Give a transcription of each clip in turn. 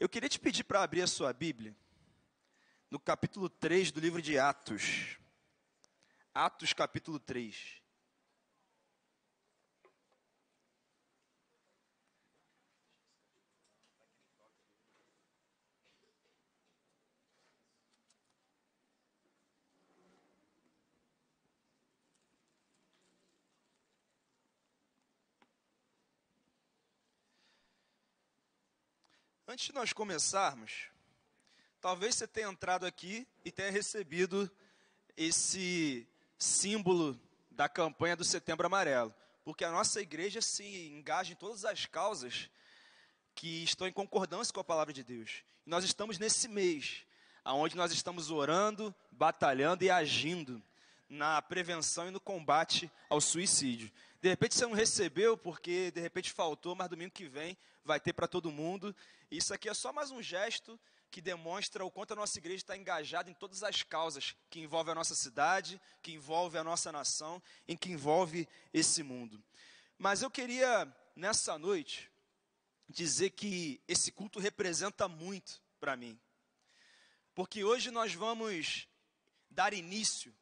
Eu queria te pedir para abrir a sua Bíblia no capítulo 3 do livro de Atos. Atos, capítulo 3. Antes de nós começarmos, talvez você tenha entrado aqui e tenha recebido esse símbolo da campanha do Setembro Amarelo, porque a nossa igreja se engaja em todas as causas que estão em concordância com a palavra de Deus. E nós estamos nesse mês, aonde nós estamos orando, batalhando e agindo na prevenção e no combate ao suicídio. De repente você não recebeu porque de repente faltou, mas domingo que vem vai ter para todo mundo. Isso aqui é só mais um gesto que demonstra o quanto a nossa igreja está engajada em todas as causas que envolve a nossa cidade, que envolve a nossa nação, em que envolve esse mundo. Mas eu queria nessa noite dizer que esse culto representa muito para mim. Porque hoje nós vamos dar início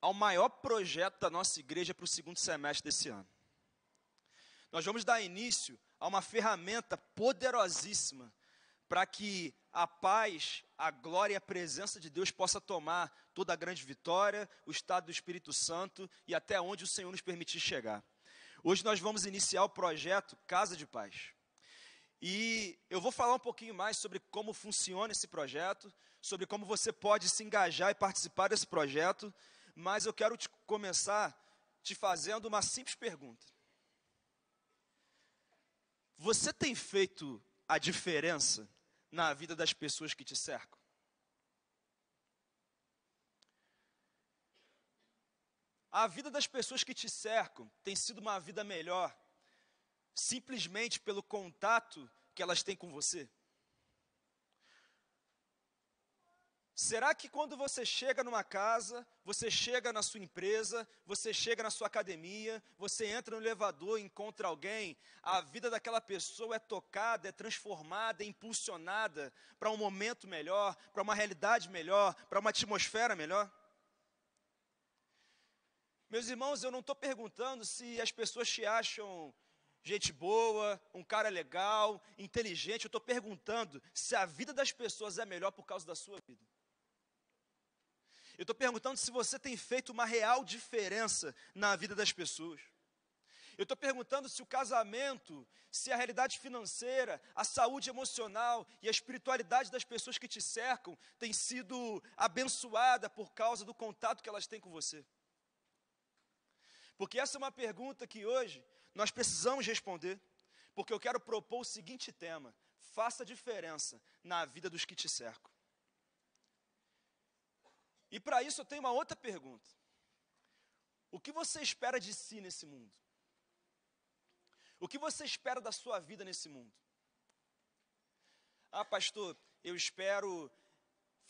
ao maior projeto da nossa igreja para o segundo semestre desse ano. Nós vamos dar início a uma ferramenta poderosíssima para que a paz, a glória e a presença de Deus possa tomar toda a grande vitória, o estado do Espírito Santo e até onde o Senhor nos permitir chegar. Hoje nós vamos iniciar o projeto Casa de Paz. E eu vou falar um pouquinho mais sobre como funciona esse projeto, sobre como você pode se engajar e participar desse projeto, mas eu quero te começar te fazendo uma simples pergunta. Você tem feito a diferença na vida das pessoas que te cercam? A vida das pessoas que te cercam tem sido uma vida melhor simplesmente pelo contato que elas têm com você? Será que quando você chega numa casa, você chega na sua empresa, você chega na sua academia, você entra no elevador, encontra alguém, a vida daquela pessoa é tocada, é transformada, é impulsionada para um momento melhor, para uma realidade melhor, para uma atmosfera melhor? Meus irmãos, eu não estou perguntando se as pessoas te acham gente boa, um cara legal, inteligente. Eu estou perguntando se a vida das pessoas é melhor por causa da sua vida. Eu estou perguntando se você tem feito uma real diferença na vida das pessoas. Eu estou perguntando se o casamento, se a realidade financeira, a saúde emocional e a espiritualidade das pessoas que te cercam tem sido abençoada por causa do contato que elas têm com você. Porque essa é uma pergunta que hoje nós precisamos responder, porque eu quero propor o seguinte tema: faça diferença na vida dos que te cercam. E para isso eu tenho uma outra pergunta. O que você espera de si nesse mundo? O que você espera da sua vida nesse mundo? Ah, pastor, eu espero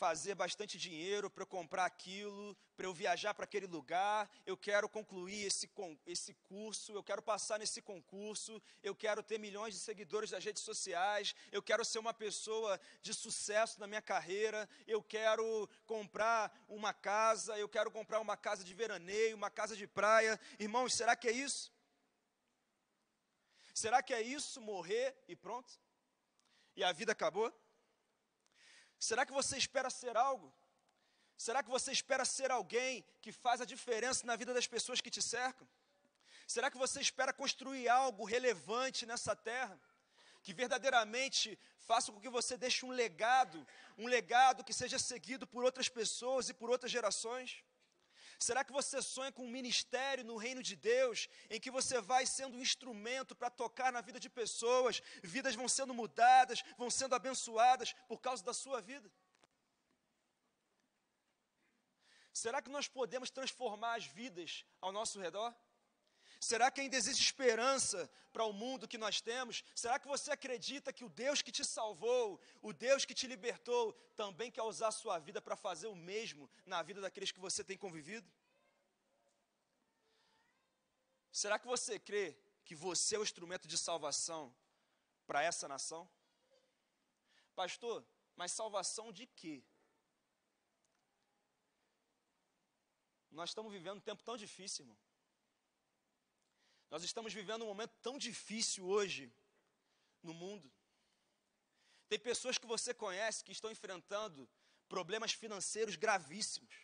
fazer bastante dinheiro para eu comprar aquilo, para eu viajar para aquele lugar, eu quero concluir esse, esse curso, eu quero passar nesse concurso, eu quero ter milhões de seguidores nas redes sociais, eu quero ser uma pessoa de sucesso na minha carreira, eu quero comprar uma casa, eu quero comprar uma casa de veraneio, uma casa de praia. Irmãos, será que é isso? Será que é isso morrer e pronto? E a vida acabou? Será que você espera ser algo? Será que você espera ser alguém que faz a diferença na vida das pessoas que te cercam? Será que você espera construir algo relevante nessa terra? Que verdadeiramente faça com que você deixe um legado, um legado que seja seguido por outras pessoas e por outras gerações? Será que você sonha com um ministério no reino de Deus, em que você vai sendo um instrumento para tocar na vida de pessoas, vidas vão sendo mudadas, vão sendo abençoadas por causa da sua vida? Será que nós podemos transformar as vidas ao nosso redor? Será que ainda existe esperança para o mundo que nós temos? Será que você acredita que o Deus que te salvou, o Deus que te libertou, também quer usar a sua vida para fazer o mesmo na vida daqueles que você tem convivido? Será que você crê que você é o instrumento de salvação para essa nação? Pastor, mas salvação de quê? Nós estamos vivendo um tempo tão difícil, irmão. Nós estamos vivendo um momento tão difícil hoje no mundo. Tem pessoas que você conhece que estão enfrentando problemas financeiros gravíssimos.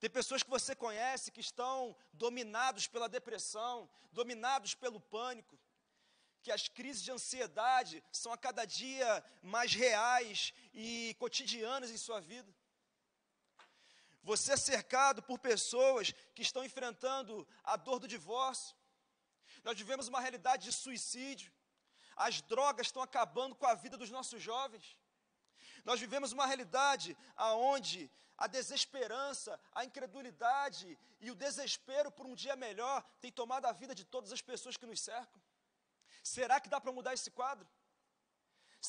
Tem pessoas que você conhece que estão dominados pela depressão, dominados pelo pânico, que as crises de ansiedade são a cada dia mais reais e cotidianas em sua vida. Você é cercado por pessoas que estão enfrentando a dor do divórcio. Nós vivemos uma realidade de suicídio. As drogas estão acabando com a vida dos nossos jovens. Nós vivemos uma realidade aonde a desesperança, a incredulidade e o desespero por um dia melhor tem tomado a vida de todas as pessoas que nos cercam. Será que dá para mudar esse quadro?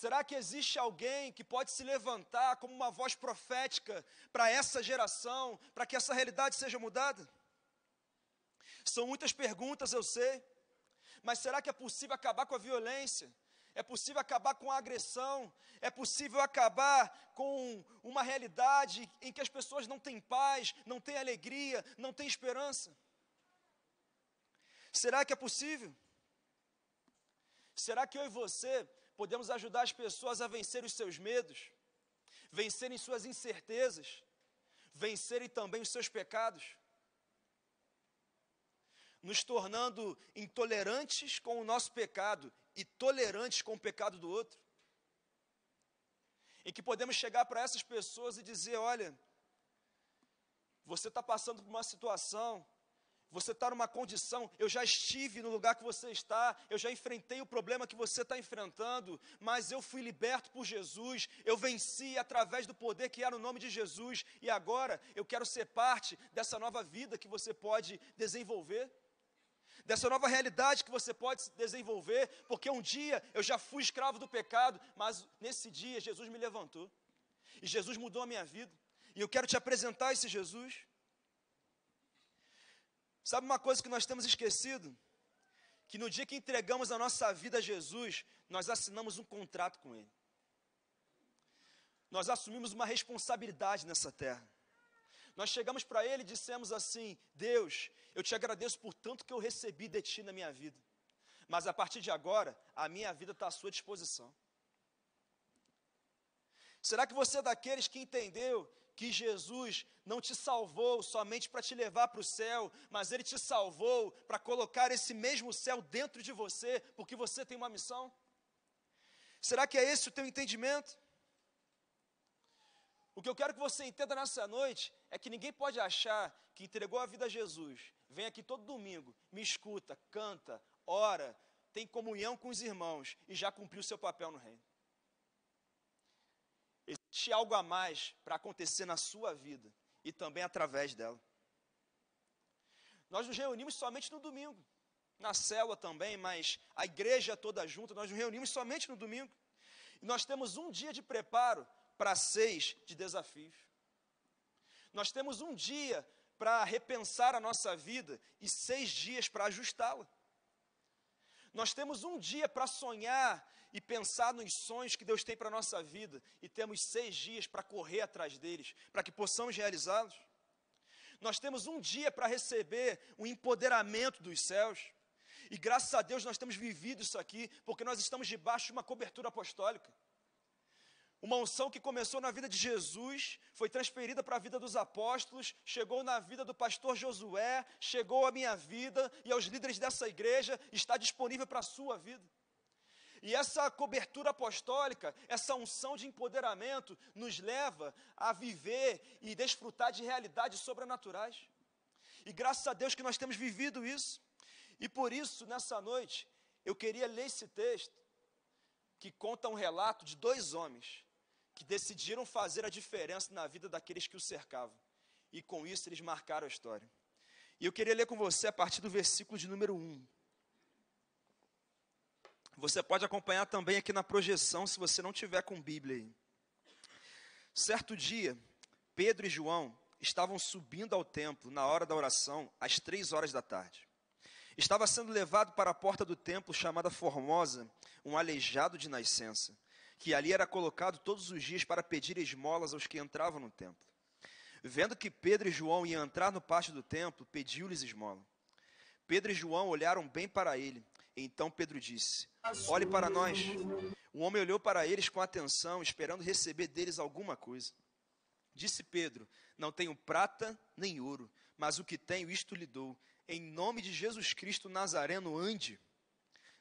Será que existe alguém que pode se levantar como uma voz profética para essa geração, para que essa realidade seja mudada? São muitas perguntas, eu sei, mas será que é possível acabar com a violência? É possível acabar com a agressão? É possível acabar com uma realidade em que as pessoas não têm paz, não têm alegria, não têm esperança? Será que é possível? Será que eu e você podemos ajudar as pessoas a vencer os seus medos, vencerem suas incertezas, vencerem também os seus pecados, nos tornando intolerantes com o nosso pecado e tolerantes com o pecado do outro. Em que podemos chegar para essas pessoas e dizer: olha, você está passando por uma situação você está numa condição, eu já estive no lugar que você está, eu já enfrentei o problema que você está enfrentando, mas eu fui liberto por Jesus, eu venci através do poder que era no nome de Jesus, e agora eu quero ser parte dessa nova vida que você pode desenvolver dessa nova realidade que você pode desenvolver, porque um dia eu já fui escravo do pecado, mas nesse dia Jesus me levantou, e Jesus mudou a minha vida, e eu quero te apresentar esse Jesus. Sabe uma coisa que nós temos esquecido? Que no dia que entregamos a nossa vida a Jesus, nós assinamos um contrato com Ele. Nós assumimos uma responsabilidade nessa terra. Nós chegamos para Ele e dissemos assim: Deus, eu te agradeço por tanto que eu recebi de Ti na minha vida, mas a partir de agora, a minha vida está à Sua disposição. Será que você é daqueles que entendeu que Jesus não te salvou somente para te levar para o céu, mas Ele te salvou para colocar esse mesmo céu dentro de você, porque você tem uma missão? Será que é esse o teu entendimento? O que eu quero que você entenda nessa noite é que ninguém pode achar que entregou a vida a Jesus, vem aqui todo domingo, me escuta, canta, ora, tem comunhão com os irmãos e já cumpriu o seu papel no reino permite algo a mais para acontecer na sua vida e também através dela. Nós nos reunimos somente no domingo, na célula também, mas a igreja toda junta, nós nos reunimos somente no domingo. E nós temos um dia de preparo para seis de desafios. Nós temos um dia para repensar a nossa vida e seis dias para ajustá-la. Nós temos um dia para sonhar e pensar nos sonhos que Deus tem para a nossa vida e temos seis dias para correr atrás deles, para que possamos realizá-los. Nós temos um dia para receber o empoderamento dos céus. E graças a Deus nós temos vivido isso aqui, porque nós estamos debaixo de uma cobertura apostólica. Uma unção que começou na vida de Jesus, foi transferida para a vida dos apóstolos, chegou na vida do pastor Josué, chegou à minha vida e aos líderes dessa igreja, está disponível para a sua vida. E essa cobertura apostólica, essa unção de empoderamento, nos leva a viver e desfrutar de realidades sobrenaturais. E graças a Deus que nós temos vivido isso. E por isso, nessa noite, eu queria ler esse texto que conta um relato de dois homens que decidiram fazer a diferença na vida daqueles que o cercavam. E com isso eles marcaram a história. E eu queria ler com você a partir do versículo de número 1. Você pode acompanhar também aqui na projeção, se você não tiver com Bíblia aí. Certo dia, Pedro e João estavam subindo ao templo na hora da oração, às três horas da tarde. Estava sendo levado para a porta do templo chamada Formosa, um aleijado de nascença, que ali era colocado todos os dias para pedir esmolas aos que entravam no templo. Vendo que Pedro e João iam entrar no pátio do templo, pediu-lhes esmola. Pedro e João olharam bem para ele então Pedro disse: Olhe para nós. O homem olhou para eles com atenção, esperando receber deles alguma coisa. Disse Pedro: Não tenho prata nem ouro, mas o que tenho, isto lhe dou. Em nome de Jesus Cristo Nazareno, ande.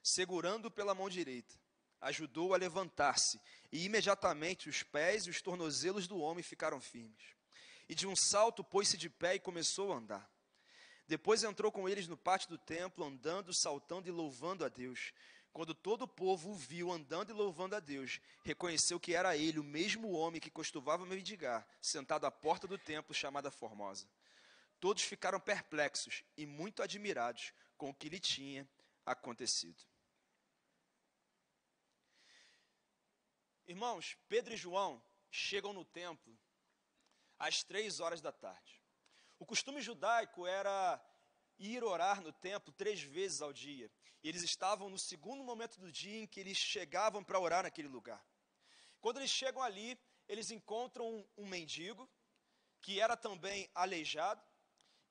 Segurando-o pela mão direita, ajudou a levantar-se, e imediatamente os pés e os tornozelos do homem ficaram firmes. E de um salto pôs-se de pé e começou a andar. Depois entrou com eles no pátio do templo, andando, saltando e louvando a Deus. Quando todo o povo o viu andando e louvando a Deus, reconheceu que era ele, o mesmo homem que costumava mendigar, sentado à porta do templo chamada Formosa. Todos ficaram perplexos e muito admirados com o que lhe tinha acontecido. Irmãos, Pedro e João chegam no templo às três horas da tarde. O costume judaico era ir orar no templo três vezes ao dia. E eles estavam no segundo momento do dia em que eles chegavam para orar naquele lugar. Quando eles chegam ali, eles encontram um, um mendigo, que era também aleijado,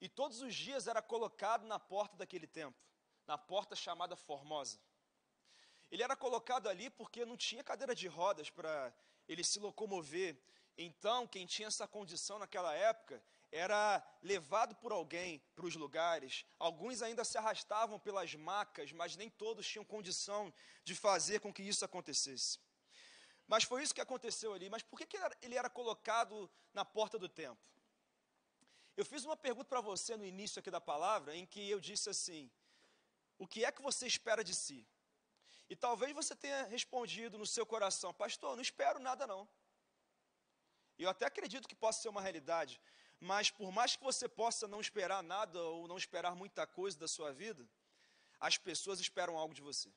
e todos os dias era colocado na porta daquele templo, na porta chamada Formosa. Ele era colocado ali porque não tinha cadeira de rodas para ele se locomover. Então, quem tinha essa condição naquela época era levado por alguém para os lugares. Alguns ainda se arrastavam pelas macas, mas nem todos tinham condição de fazer com que isso acontecesse. Mas foi isso que aconteceu ali. Mas por que, que ele, era, colocado na porta do templo? Eu fiz uma pergunta para você no início aqui da palavra, em que eu disse assim: o que é que você espera de si? E talvez você tenha respondido no seu coração: Pastor, não espero nada não. Eu até acredito que possa ser uma realidade, mas por mais que você possa não esperar nada ou não esperar muita coisa da sua vida, as pessoas esperam algo de você.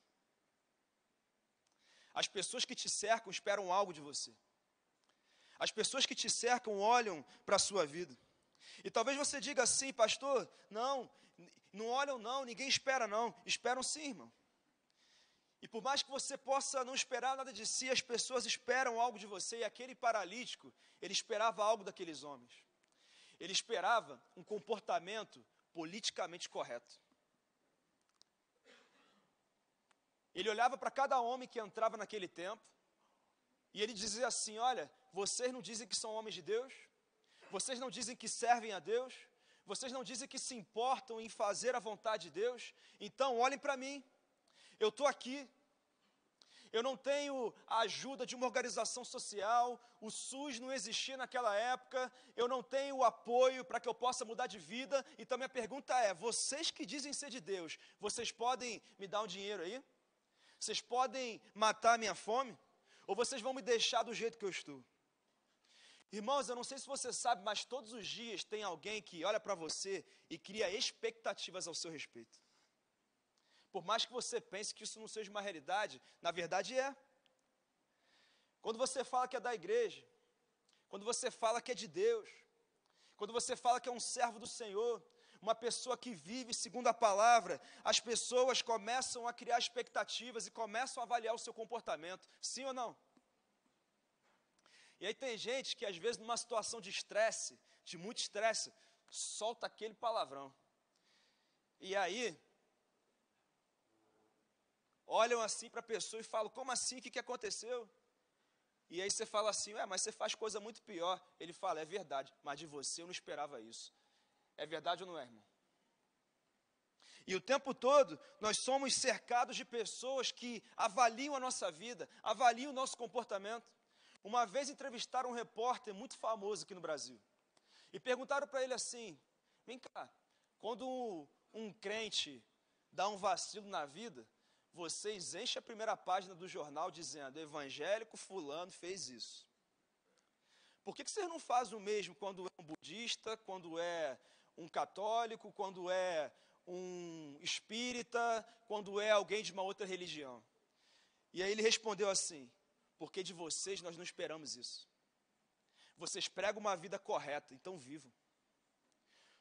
As pessoas que te cercam esperam algo de você. As pessoas que te cercam olham para a sua vida. E talvez você diga assim, pastor, não, não olham não, ninguém espera não. Esperam sim, irmão. E por mais que você possa não esperar nada de si, as pessoas esperam algo de você. E aquele paralítico, ele esperava algo daqueles homens. Ele esperava um comportamento politicamente correto. Ele olhava para cada homem que entrava naquele tempo e ele dizia assim: Olha, vocês não dizem que são homens de Deus, vocês não dizem que servem a Deus, vocês não dizem que se importam em fazer a vontade de Deus, então olhem para mim, eu estou aqui eu não tenho a ajuda de uma organização social, o SUS não existia naquela época, eu não tenho o apoio para que eu possa mudar de vida. Então minha pergunta é: vocês que dizem ser de Deus, vocês podem me dar um dinheiro aí? Vocês podem matar a minha fome? Ou vocês vão me deixar do jeito que eu estou? Irmãos, eu não sei se você sabe, mas todos os dias tem alguém que olha para você e cria expectativas ao seu respeito. Por mais que você pense que isso não seja uma realidade, na verdade é. Quando você fala que é da igreja, quando você fala que é de Deus, quando você fala que é um servo do Senhor, uma pessoa que vive segundo a palavra, as pessoas começam a criar expectativas e começam a avaliar o seu comportamento, sim ou não? E aí tem gente que às vezes numa situação de estresse, de muito estresse, solta aquele palavrão. E aí olham assim para a pessoa e falam: Como assim? O que, que aconteceu? E aí você fala assim: Ué, mas você faz coisa muito pior. Ele fala: É verdade, mas de você eu não esperava isso. É verdade ou não é, irmão? E o tempo todo nós somos cercados de pessoas que avaliam a nossa vida, avaliam o nosso comportamento. Uma vez entrevistaram um repórter muito famoso aqui no Brasil e perguntaram para ele assim: Vem cá, quando um, um crente dá um vacilo na vida, vocês enchem a primeira página do jornal dizendo: evangélico fulano fez isso. Por que, que vocês não fazem o mesmo quando é um budista, quando é um católico, quando é um espírita, quando é alguém de uma outra religião? E aí ele respondeu assim: porque de vocês nós não esperamos isso. Vocês pregam uma vida correta, então vivam.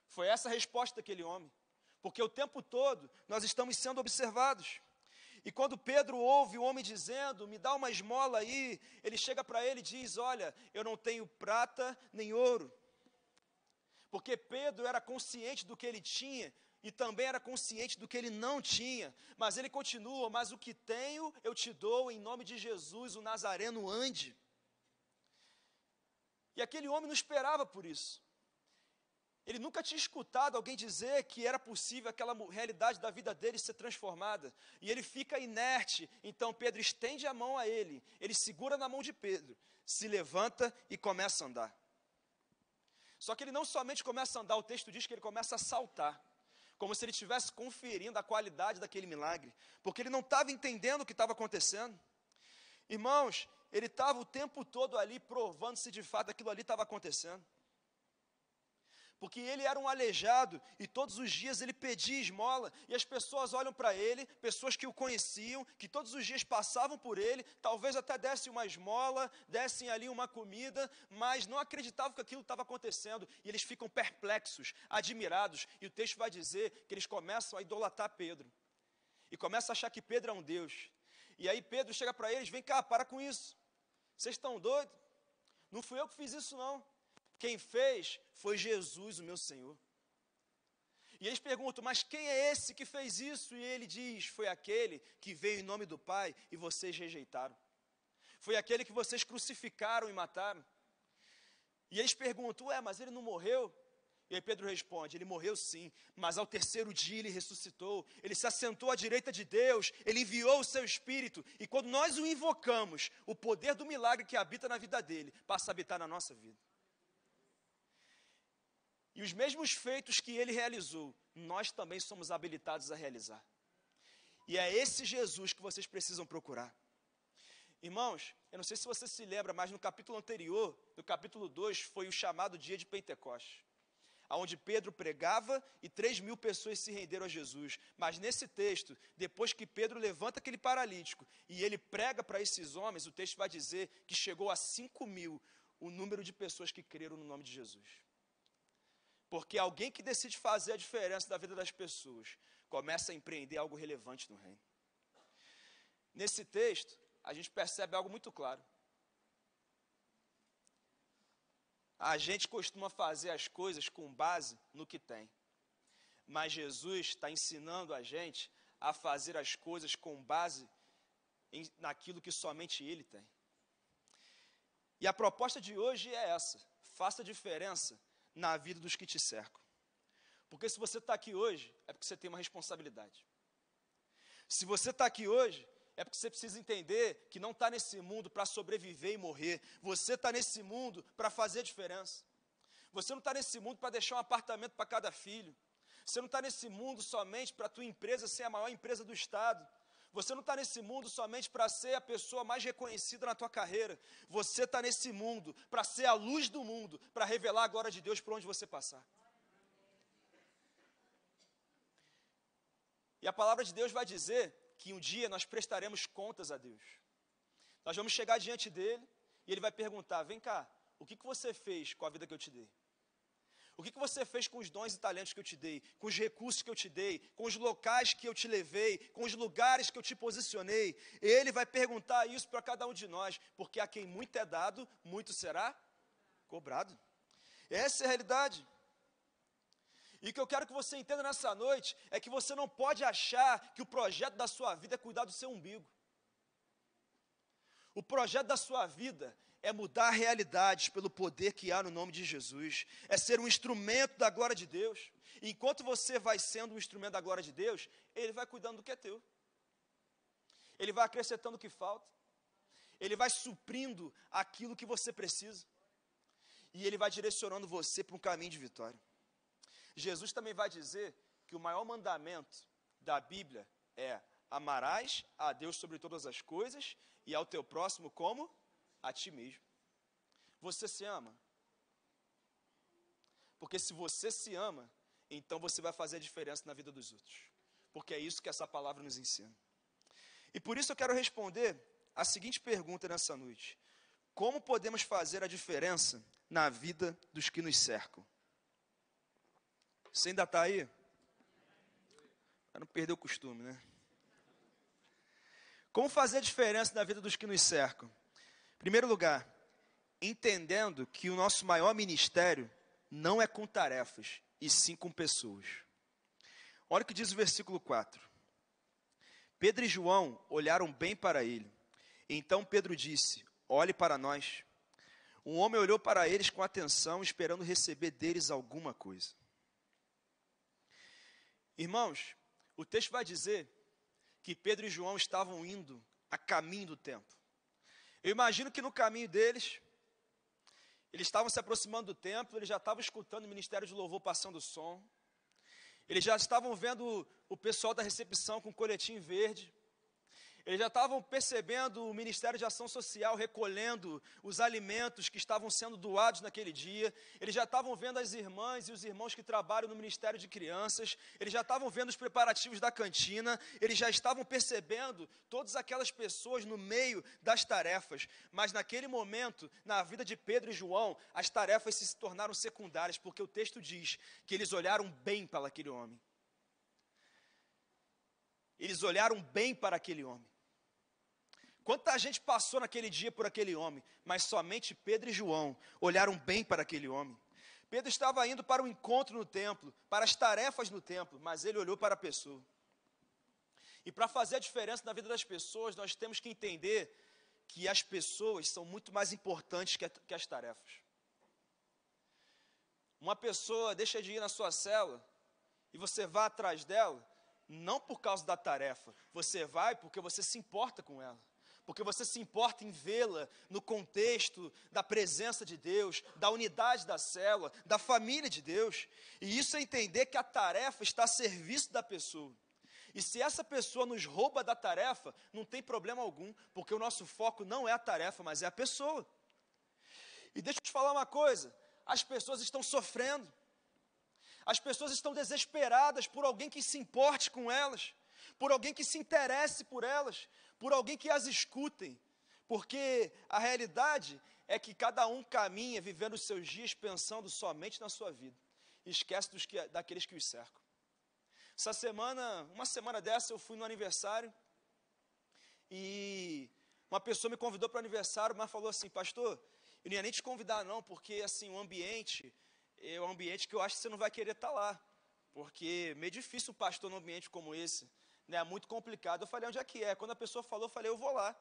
Foi essa a resposta daquele homem. Porque o tempo todo nós estamos sendo observados. E quando Pedro ouve o homem dizendo, me dá uma esmola aí, ele chega para ele e diz: Olha, eu não tenho prata nem ouro. Porque Pedro era consciente do que ele tinha e também era consciente do que ele não tinha. Mas ele continua: Mas o que tenho eu te dou, em nome de Jesus, o Nazareno ande. E aquele homem não esperava por isso. Ele nunca tinha escutado alguém dizer que era possível aquela realidade da vida dele ser transformada. E ele fica inerte. Então Pedro estende a mão a ele. Ele segura na mão de Pedro, se levanta e começa a andar. Só que ele não somente começa a andar, o texto diz que ele começa a saltar como se ele estivesse conferindo a qualidade daquele milagre, porque ele não estava entendendo o que estava acontecendo. Irmãos, ele estava o tempo todo ali provando se de fato aquilo ali estava acontecendo porque ele era um aleijado e todos os dias ele pedia esmola, e as pessoas olham para ele, pessoas que o conheciam, que todos os dias passavam por ele, talvez até dessem uma esmola, dessem ali uma comida, mas não acreditavam que aquilo estava acontecendo, e eles ficam perplexos, admirados, e o texto vai dizer que eles começam a idolatrar Pedro, e começam a achar que Pedro é um Deus, e aí Pedro chega para eles, vem cá, para com isso, vocês estão doidos? Não fui eu que fiz isso não, quem fez foi Jesus, o meu Senhor. E eles perguntam: Mas quem é esse que fez isso? E ele diz: Foi aquele que veio em nome do Pai e vocês rejeitaram. Foi aquele que vocês crucificaram e mataram. E eles perguntam: Ué, mas ele não morreu? E aí Pedro responde: Ele morreu sim, mas ao terceiro dia ele ressuscitou, ele se assentou à direita de Deus, ele enviou o seu espírito, e quando nós o invocamos, o poder do milagre que habita na vida dele passa a habitar na nossa vida. E os mesmos feitos que ele realizou, nós também somos habilitados a realizar. E é esse Jesus que vocês precisam procurar. Irmãos, eu não sei se você se lembra, mas no capítulo anterior, no capítulo 2, foi o chamado dia de Pentecostes, aonde Pedro pregava e 3 mil pessoas se renderam a Jesus. Mas nesse texto, depois que Pedro levanta aquele paralítico e ele prega para esses homens, o texto vai dizer que chegou a 5 mil o número de pessoas que creram no nome de Jesus. Porque alguém que decide fazer a diferença da vida das pessoas começa a empreender algo relevante no reino. Nesse texto, a gente percebe algo muito claro. A gente costuma fazer as coisas com base no que tem. Mas Jesus está ensinando a gente a fazer as coisas com base em, naquilo que somente Ele tem. E a proposta de hoje é essa: faça diferença na vida dos que te cercam. Porque se você está aqui hoje, é porque você tem uma responsabilidade. Se você está aqui hoje, é porque você precisa entender que não está nesse mundo para sobreviver e morrer. Você está nesse mundo para fazer diferença. Você não está nesse mundo para deixar um apartamento para cada filho. Você não está nesse mundo somente para a tua empresa ser a maior empresa do Estado. Você não está nesse mundo somente para ser a pessoa mais reconhecida na tua carreira. Você está nesse mundo para ser a luz do mundo, para revelar a glória de Deus por onde você passar. E a palavra de Deus vai dizer que um dia nós prestaremos contas a Deus. Nós vamos chegar diante dele e ele vai perguntar: vem cá, o que, que você fez com a vida que eu te dei? O que, que você fez com os dons e talentos que eu te dei, com os recursos que eu te dei, com os locais que eu te levei, com os lugares que eu te posicionei? Ele vai perguntar isso para cada um de nós, porque a quem muito é dado, muito será cobrado. Essa é a realidade. E o que eu quero que você entenda nessa noite é que você não pode achar que o projeto da sua vida é cuidar do seu umbigo. O projeto da sua vida é mudar realidades pelo poder que há no nome de Jesus, é ser um instrumento da glória de Deus. Enquanto você vai sendo um instrumento da glória de Deus, Ele vai cuidando do que é teu, Ele vai acrescentando o que falta, Ele vai suprindo aquilo que você precisa, e Ele vai direcionando você para um caminho de vitória. Jesus também vai dizer que o maior mandamento da Bíblia é amarás a Deus sobre todas as coisas e ao teu próximo como a ti mesmo. Você se ama? Porque se você se ama, então você vai fazer a diferença na vida dos outros. Porque é isso que essa palavra nos ensina. E por isso eu quero responder a seguinte pergunta nessa noite: Como podemos fazer a diferença na vida dos que nos cercam? Você ainda está aí? Para não perder o costume, né? Como fazer a diferença na vida dos que nos cercam? Primeiro lugar, entendendo que o nosso maior ministério não é com tarefas, e sim com pessoas. Olha o que diz o versículo 4. Pedro e João olharam bem para ele. Então Pedro disse: Olhe para nós. Um homem olhou para eles com atenção, esperando receber deles alguma coisa. Irmãos, o texto vai dizer que Pedro e João estavam indo a caminho do templo. Eu imagino que no caminho deles, eles estavam se aproximando do templo, eles já estavam escutando o ministério de louvor passando o som, eles já estavam vendo o pessoal da recepção com coletinho verde, eles já estavam percebendo o Ministério de Ação Social recolhendo os alimentos que estavam sendo doados naquele dia. Eles já estavam vendo as irmãs e os irmãos que trabalham no Ministério de Crianças. Eles já estavam vendo os preparativos da cantina. Eles já estavam percebendo todas aquelas pessoas no meio das tarefas. Mas naquele momento, na vida de Pedro e João, as tarefas se tornaram secundárias, porque o texto diz que eles olharam bem para aquele homem. Eles olharam bem para aquele homem. Quanta gente passou naquele dia por aquele homem, mas somente Pedro e João olharam bem para aquele homem. Pedro estava indo para o um encontro no templo, para as tarefas no templo, mas ele olhou para a pessoa. E para fazer a diferença na vida das pessoas, nós temos que entender que as pessoas são muito mais importantes que as tarefas. Uma pessoa deixa de ir na sua cela e você vai atrás dela, não por causa da tarefa, você vai porque você se importa com ela porque você se importa em vê-la no contexto da presença de Deus, da unidade da célula, da família de Deus. E isso é entender que a tarefa está a serviço da pessoa. E se essa pessoa nos rouba da tarefa, não tem problema algum, porque o nosso foco não é a tarefa, mas é a pessoa. E deixa eu te falar uma coisa: as pessoas estão sofrendo, as pessoas estão desesperadas por alguém que se importe com elas, por alguém que se interesse por elas, por alguém que as escutem, porque a realidade é que cada um caminha vivendo os seus dias pensando somente na sua vida, e esquece dos que, daqueles que os cercam. Essa semana, uma semana dessa, eu fui no aniversário e uma pessoa me convidou para o aniversário, mas falou assim: Pastor, eu não ia nem te convidar, não, porque assim, o ambiente é um ambiente que eu acho que você não vai querer estar lá, porque meio difícil o pastor num ambiente como esse né, muito complicado. Eu falei, onde é que é? Quando a pessoa falou, eu falei, eu vou lá.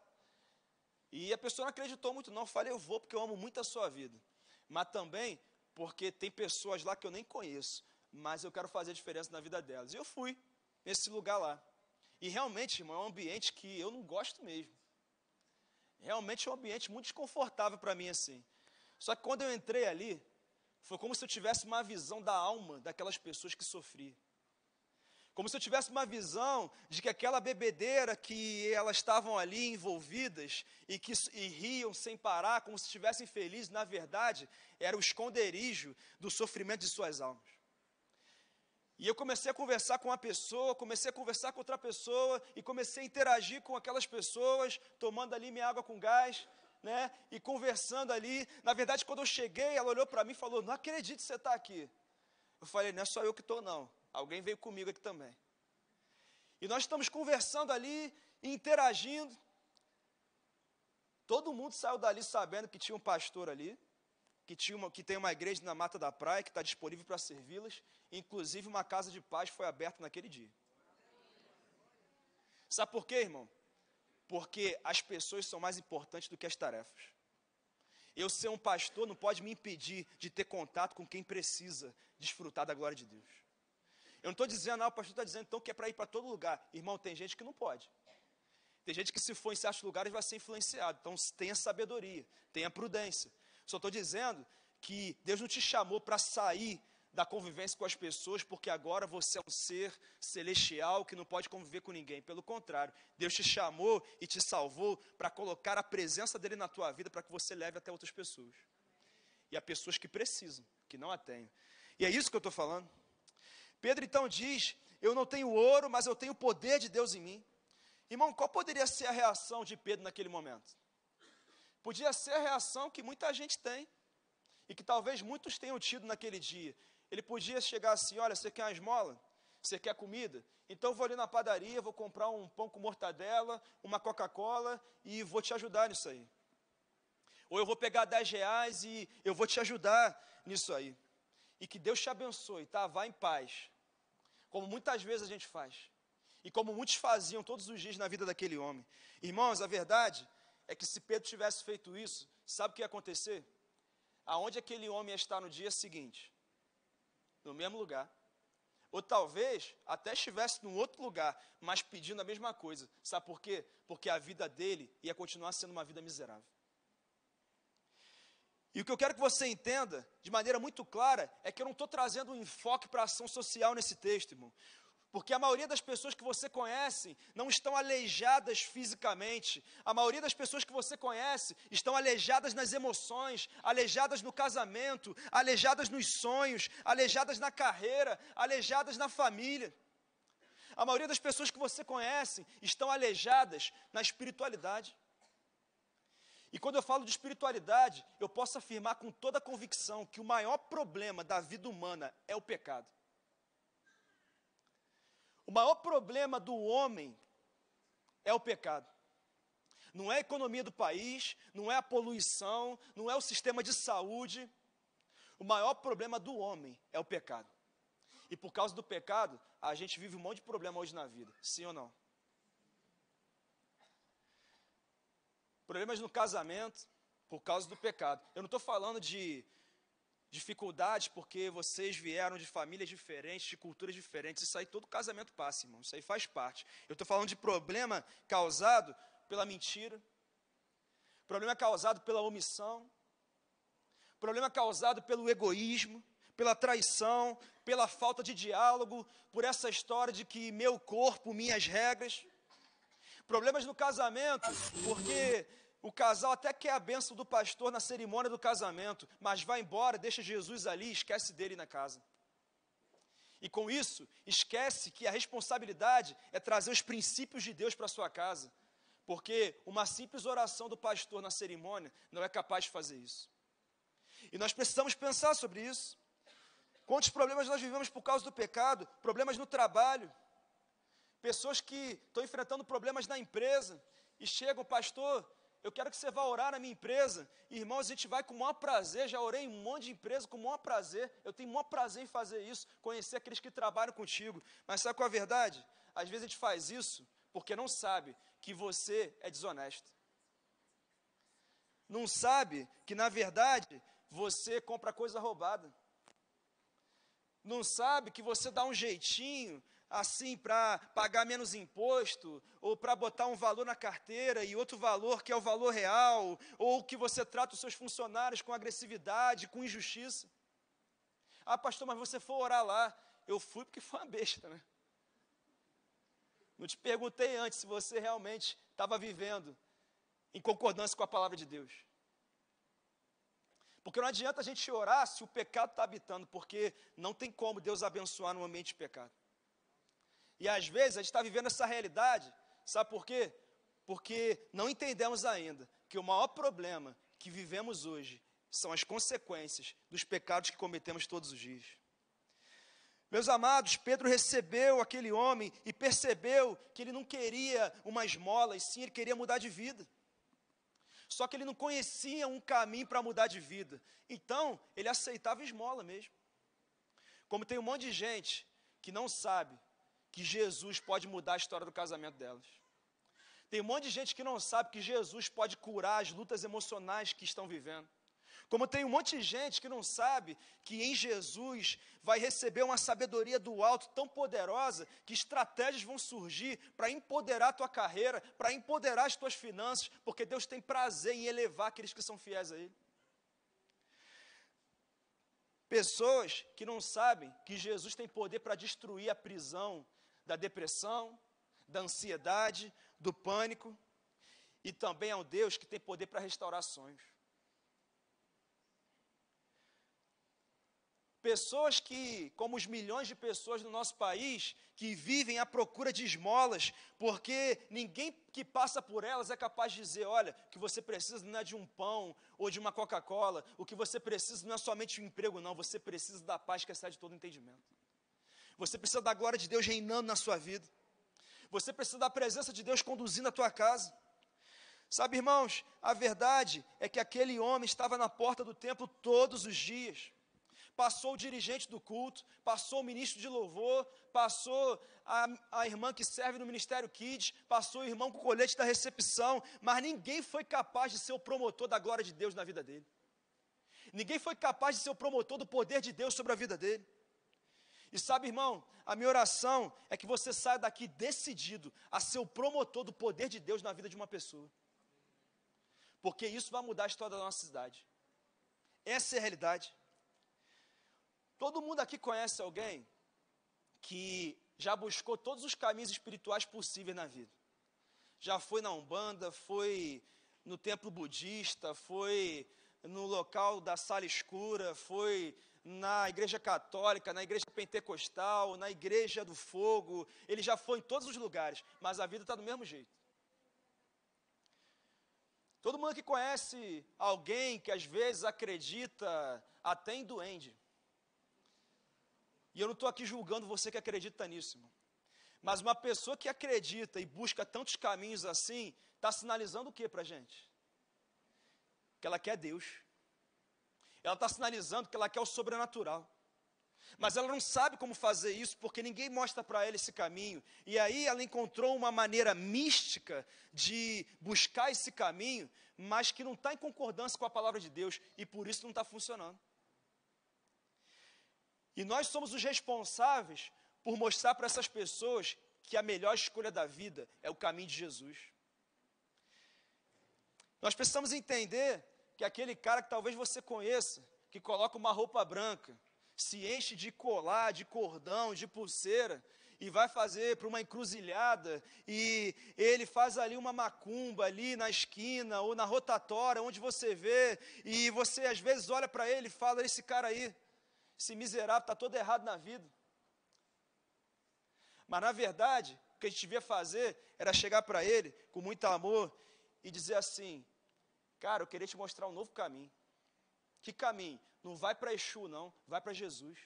E a pessoa não acreditou muito, não. Eu falei, eu vou porque eu amo muito a sua vida. Mas também porque tem pessoas lá que eu nem conheço, mas eu quero fazer a diferença na vida delas. E eu fui nesse lugar lá. E realmente, irmão, é um ambiente que eu não gosto mesmo. Realmente é um ambiente muito desconfortável para mim assim. Só que quando eu entrei ali, foi como se eu tivesse uma visão da alma daquelas pessoas que sofriam como se eu tivesse uma visão de que aquela bebedeira que elas estavam ali envolvidas e que e riam sem parar, como se estivessem felizes, na verdade, era o esconderijo do sofrimento de suas almas. E eu comecei a conversar com uma pessoa, comecei a conversar com outra pessoa e comecei a interagir com aquelas pessoas, tomando ali minha água com gás, né? E conversando ali. Na verdade, quando eu cheguei, ela olhou para mim e falou: Não acredito que você está aqui. Eu falei: Não é só eu que estou, não. Alguém veio comigo aqui também. E nós estamos conversando ali, interagindo. Todo mundo saiu dali sabendo que tinha um pastor ali, que, tinha uma, que tem uma igreja na Mata da Praia, que está disponível para servi-las. Inclusive, uma casa de paz foi aberta naquele dia. Sabe por quê, irmão? Porque as pessoas são mais importantes do que as tarefas. Eu ser um pastor não pode me impedir de ter contato com quem precisa desfrutar da glória de Deus. Eu não estou dizendo, ah, o pastor está dizendo então que é para ir para todo lugar. Irmão, tem gente que não pode. Tem gente que se for em certos lugares vai ser influenciado. Então tenha sabedoria, tenha prudência. Só estou dizendo que Deus não te chamou para sair da convivência com as pessoas, porque agora você é um ser celestial que não pode conviver com ninguém. Pelo contrário, Deus te chamou e te salvou para colocar a presença dele na tua vida para que você leve até outras pessoas. E há pessoas que precisam, que não a tenham. E é isso que eu estou falando. Pedro então diz: Eu não tenho ouro, mas eu tenho o poder de Deus em mim. Irmão, qual poderia ser a reação de Pedro naquele momento? Podia ser a reação que muita gente tem e que talvez muitos tenham tido naquele dia. Ele podia chegar assim: Olha, você quer uma esmola? Você quer comida? Então eu vou ali na padaria, vou comprar um pão com mortadela, uma Coca-Cola e vou te ajudar nisso aí. Ou eu vou pegar 10 reais e eu vou te ajudar nisso aí. E que Deus te abençoe, tá? Vá em paz como muitas vezes a gente faz, e como muitos faziam todos os dias na vida daquele homem. Irmãos, a verdade é que se Pedro tivesse feito isso, sabe o que ia acontecer? Aonde aquele homem ia estar no dia seguinte? No mesmo lugar. Ou talvez até estivesse num outro lugar, mas pedindo a mesma coisa. Sabe por quê? Porque a vida dele ia continuar sendo uma vida miserável. E o que eu quero que você entenda, de maneira muito clara, é que eu não estou trazendo um enfoque para ação social nesse texto, irmão. Porque a maioria das pessoas que você conhece não estão aleijadas fisicamente. A maioria das pessoas que você conhece estão aleijadas nas emoções, aleijadas no casamento, aleijadas nos sonhos, aleijadas na carreira, aleijadas na família. A maioria das pessoas que você conhece estão aleijadas na espiritualidade. E quando eu falo de espiritualidade, eu posso afirmar com toda a convicção que o maior problema da vida humana é o pecado. O maior problema do homem é o pecado. Não é a economia do país, não é a poluição, não é o sistema de saúde. O maior problema do homem é o pecado. E por causa do pecado, a gente vive um monte de problema hoje na vida, sim ou não? Problemas no casamento por causa do pecado. Eu não estou falando de dificuldades porque vocês vieram de famílias diferentes, de culturas diferentes. Isso aí todo casamento passa, irmão. Isso aí faz parte. Eu estou falando de problema causado pela mentira, problema causado pela omissão, problema causado pelo egoísmo, pela traição, pela falta de diálogo, por essa história de que meu corpo, minhas regras. Problemas no casamento, porque o casal até quer a benção do pastor na cerimônia do casamento, mas vai embora, deixa Jesus ali, esquece dele na casa. E com isso, esquece que a responsabilidade é trazer os princípios de Deus para sua casa. Porque uma simples oração do pastor na cerimônia não é capaz de fazer isso. E nós precisamos pensar sobre isso. Quantos problemas nós vivemos por causa do pecado? Problemas no trabalho, pessoas que estão enfrentando problemas na empresa e chegam, pastor, eu quero que você vá orar na minha empresa. Irmãos, a gente vai com o maior prazer, já orei em um monte de empresa com o maior prazer. Eu tenho o maior prazer em fazer isso, conhecer aqueles que trabalham contigo. Mas sabe qual é a verdade? Às vezes a gente faz isso porque não sabe que você é desonesto. Não sabe que, na verdade, você compra coisa roubada. Não sabe que você dá um jeitinho assim para pagar menos imposto, ou para botar um valor na carteira e outro valor que é o valor real, ou que você trata os seus funcionários com agressividade, com injustiça. Ah, pastor, mas você for orar lá. Eu fui porque foi uma besta, né? Não te perguntei antes se você realmente estava vivendo em concordância com a palavra de Deus. Porque não adianta a gente orar se o pecado está habitando, porque não tem como Deus abençoar no ambiente de pecado. E às vezes a gente está vivendo essa realidade, sabe por quê? Porque não entendemos ainda que o maior problema que vivemos hoje são as consequências dos pecados que cometemos todos os dias. Meus amados, Pedro recebeu aquele homem e percebeu que ele não queria uma esmola, e sim ele queria mudar de vida. Só que ele não conhecia um caminho para mudar de vida. Então, ele aceitava esmola mesmo. Como tem um monte de gente que não sabe que Jesus pode mudar a história do casamento delas. Tem um monte de gente que não sabe que Jesus pode curar as lutas emocionais que estão vivendo. Como tem um monte de gente que não sabe que em Jesus vai receber uma sabedoria do alto tão poderosa que estratégias vão surgir para empoderar a tua carreira, para empoderar as tuas finanças, porque Deus tem prazer em elevar aqueles que são fiéis a Ele. Pessoas que não sabem que Jesus tem poder para destruir a prisão da depressão, da ansiedade, do pânico, e também é um Deus que tem poder para restaurar sonhos. Pessoas que, como os milhões de pessoas no nosso país, que vivem à procura de esmolas, porque ninguém que passa por elas é capaz de dizer: olha, o que você precisa não é de um pão ou de uma Coca-Cola, o que você precisa não é somente um emprego, não, você precisa da paz que excede todo entendimento. Você precisa da glória de Deus reinando na sua vida. Você precisa da presença de Deus conduzindo a tua casa. Sabe, irmãos, a verdade é que aquele homem estava na porta do templo todos os dias. Passou o dirigente do culto, passou o ministro de louvor, passou a, a irmã que serve no Ministério Kids, passou o irmão com o colete da recepção, mas ninguém foi capaz de ser o promotor da glória de Deus na vida dele. Ninguém foi capaz de ser o promotor do poder de Deus sobre a vida dele. E sabe, irmão, a minha oração é que você saia daqui decidido a ser o promotor do poder de Deus na vida de uma pessoa. Porque isso vai mudar a história da nossa cidade. Essa é a realidade. Todo mundo aqui conhece alguém que já buscou todos os caminhos espirituais possíveis na vida. Já foi na Umbanda, foi no templo budista, foi no local da sala escura, foi na igreja católica, na igreja pentecostal, na igreja do fogo, ele já foi em todos os lugares, mas a vida está do mesmo jeito. Todo mundo que conhece alguém que às vezes acredita até em duende. E eu não estou aqui julgando você que acredita nisso, Mas uma pessoa que acredita e busca tantos caminhos assim, está sinalizando o que para a gente? Que ela quer Deus. Ela está sinalizando que ela quer o sobrenatural. Mas ela não sabe como fazer isso porque ninguém mostra para ela esse caminho. E aí ela encontrou uma maneira mística de buscar esse caminho, mas que não está em concordância com a palavra de Deus e por isso não está funcionando. E nós somos os responsáveis por mostrar para essas pessoas que a melhor escolha da vida é o caminho de Jesus. Nós precisamos entender que aquele cara que talvez você conheça, que coloca uma roupa branca, se enche de colar, de cordão, de pulseira, e vai fazer para uma encruzilhada, e ele faz ali uma macumba ali na esquina ou na rotatória, onde você vê, e você às vezes olha para ele e fala: Esse cara aí, esse miserável, está todo errado na vida. Mas na verdade, o que a gente devia fazer era chegar para ele com muito amor e dizer assim: Cara, eu queria te mostrar um novo caminho. Que caminho? Não vai para Exu, não, vai para Jesus.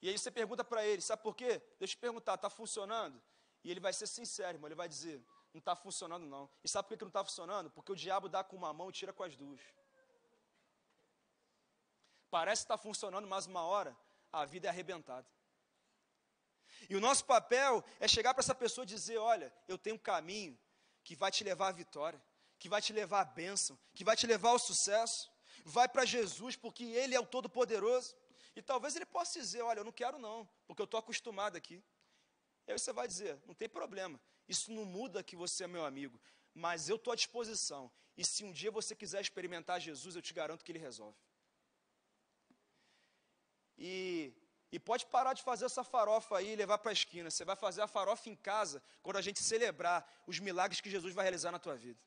E aí você pergunta para ele, sabe por quê? Deixa eu te perguntar, está funcionando? E ele vai ser sincero, irmão, ele vai dizer, não está funcionando não. E sabe por que não está funcionando? Porque o diabo dá com uma mão e tira com as duas. Parece que está funcionando, mas uma hora a vida é arrebentada. E o nosso papel é chegar para essa pessoa e dizer: olha, eu tenho um caminho, que vai te levar à vitória, que vai te levar à bênção, que vai te levar ao sucesso. Vai para Jesus, porque Ele é o Todo-Poderoso. E talvez ele possa dizer: Olha, eu não quero não, porque eu estou acostumado aqui. E aí você vai dizer: Não tem problema, isso não muda que você é meu amigo, mas eu estou à disposição. E se um dia você quiser experimentar Jesus, eu te garanto que ele resolve. E e pode parar de fazer essa farofa aí e levar para a esquina. Você vai fazer a farofa em casa quando a gente celebrar os milagres que Jesus vai realizar na tua vida.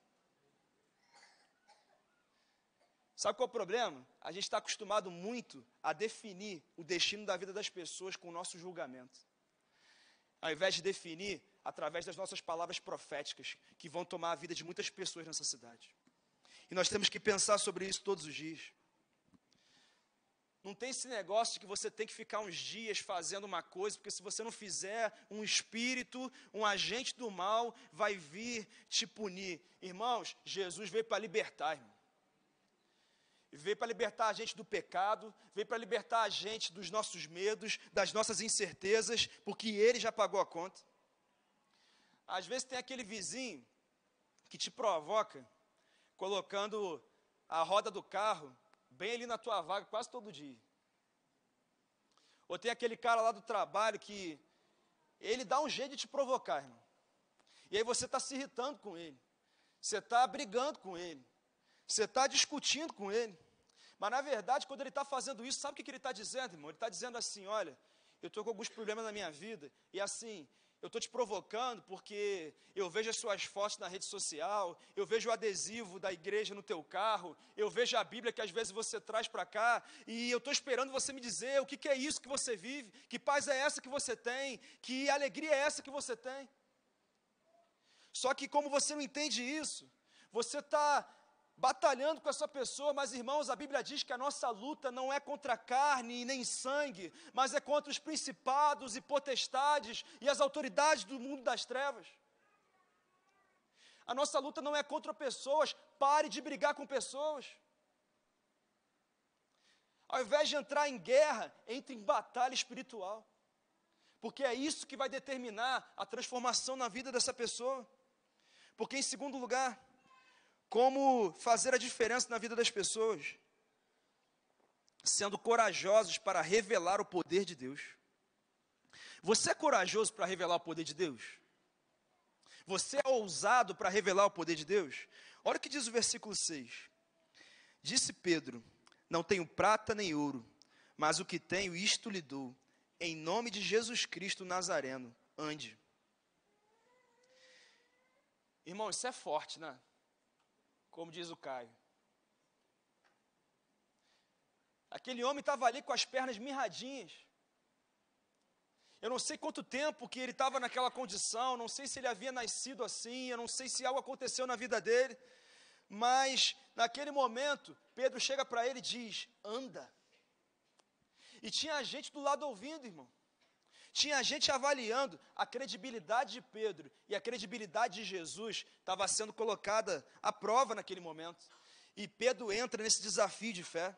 Sabe qual é o problema? A gente está acostumado muito a definir o destino da vida das pessoas com o nosso julgamento. Ao invés de definir através das nossas palavras proféticas, que vão tomar a vida de muitas pessoas nessa cidade. E nós temos que pensar sobre isso todos os dias. Não tem esse negócio de que você tem que ficar uns dias fazendo uma coisa, porque se você não fizer, um espírito, um agente do mal, vai vir te punir. Irmãos, Jesus veio para libertar, irmão. Veio para libertar a gente do pecado, veio para libertar a gente dos nossos medos, das nossas incertezas, porque ele já pagou a conta. Às vezes tem aquele vizinho que te provoca, colocando a roda do carro bem ali na tua vaga quase todo dia. Ou tem aquele cara lá do trabalho que ele dá um jeito de te provocar, irmão. E aí você está se irritando com ele. Você está brigando com ele. Você está discutindo com ele. Mas na verdade, quando ele está fazendo isso, sabe o que, que ele está dizendo, irmão? Ele está dizendo assim: olha, eu estou com alguns problemas na minha vida, e assim, eu estou te provocando porque eu vejo as suas fotos na rede social, eu vejo o adesivo da igreja no teu carro, eu vejo a Bíblia que às vezes você traz para cá, e eu estou esperando você me dizer o que, que é isso que você vive, que paz é essa que você tem, que alegria é essa que você tem. Só que como você não entende isso, você está batalhando com essa pessoa, mas irmãos, a Bíblia diz que a nossa luta não é contra carne e nem sangue, mas é contra os principados e potestades e as autoridades do mundo das trevas. A nossa luta não é contra pessoas, pare de brigar com pessoas. Ao invés de entrar em guerra, entre em batalha espiritual. Porque é isso que vai determinar a transformação na vida dessa pessoa. Porque, em segundo lugar, como fazer a diferença na vida das pessoas, sendo corajosos para revelar o poder de Deus. Você é corajoso para revelar o poder de Deus? Você é ousado para revelar o poder de Deus? Olha o que diz o versículo 6. Disse Pedro: Não tenho prata nem ouro, mas o que tenho, isto lhe dou. Em nome de Jesus Cristo Nazareno, ande. Irmão, isso é forte, né? Como diz o Caio. Aquele homem estava ali com as pernas mirradinhas. Eu não sei quanto tempo que ele estava naquela condição, não sei se ele havia nascido assim, eu não sei se algo aconteceu na vida dele, mas naquele momento, Pedro chega para ele e diz: anda. E tinha gente do lado ouvindo, irmão. Tinha gente avaliando a credibilidade de Pedro e a credibilidade de Jesus estava sendo colocada à prova naquele momento. E Pedro entra nesse desafio de fé.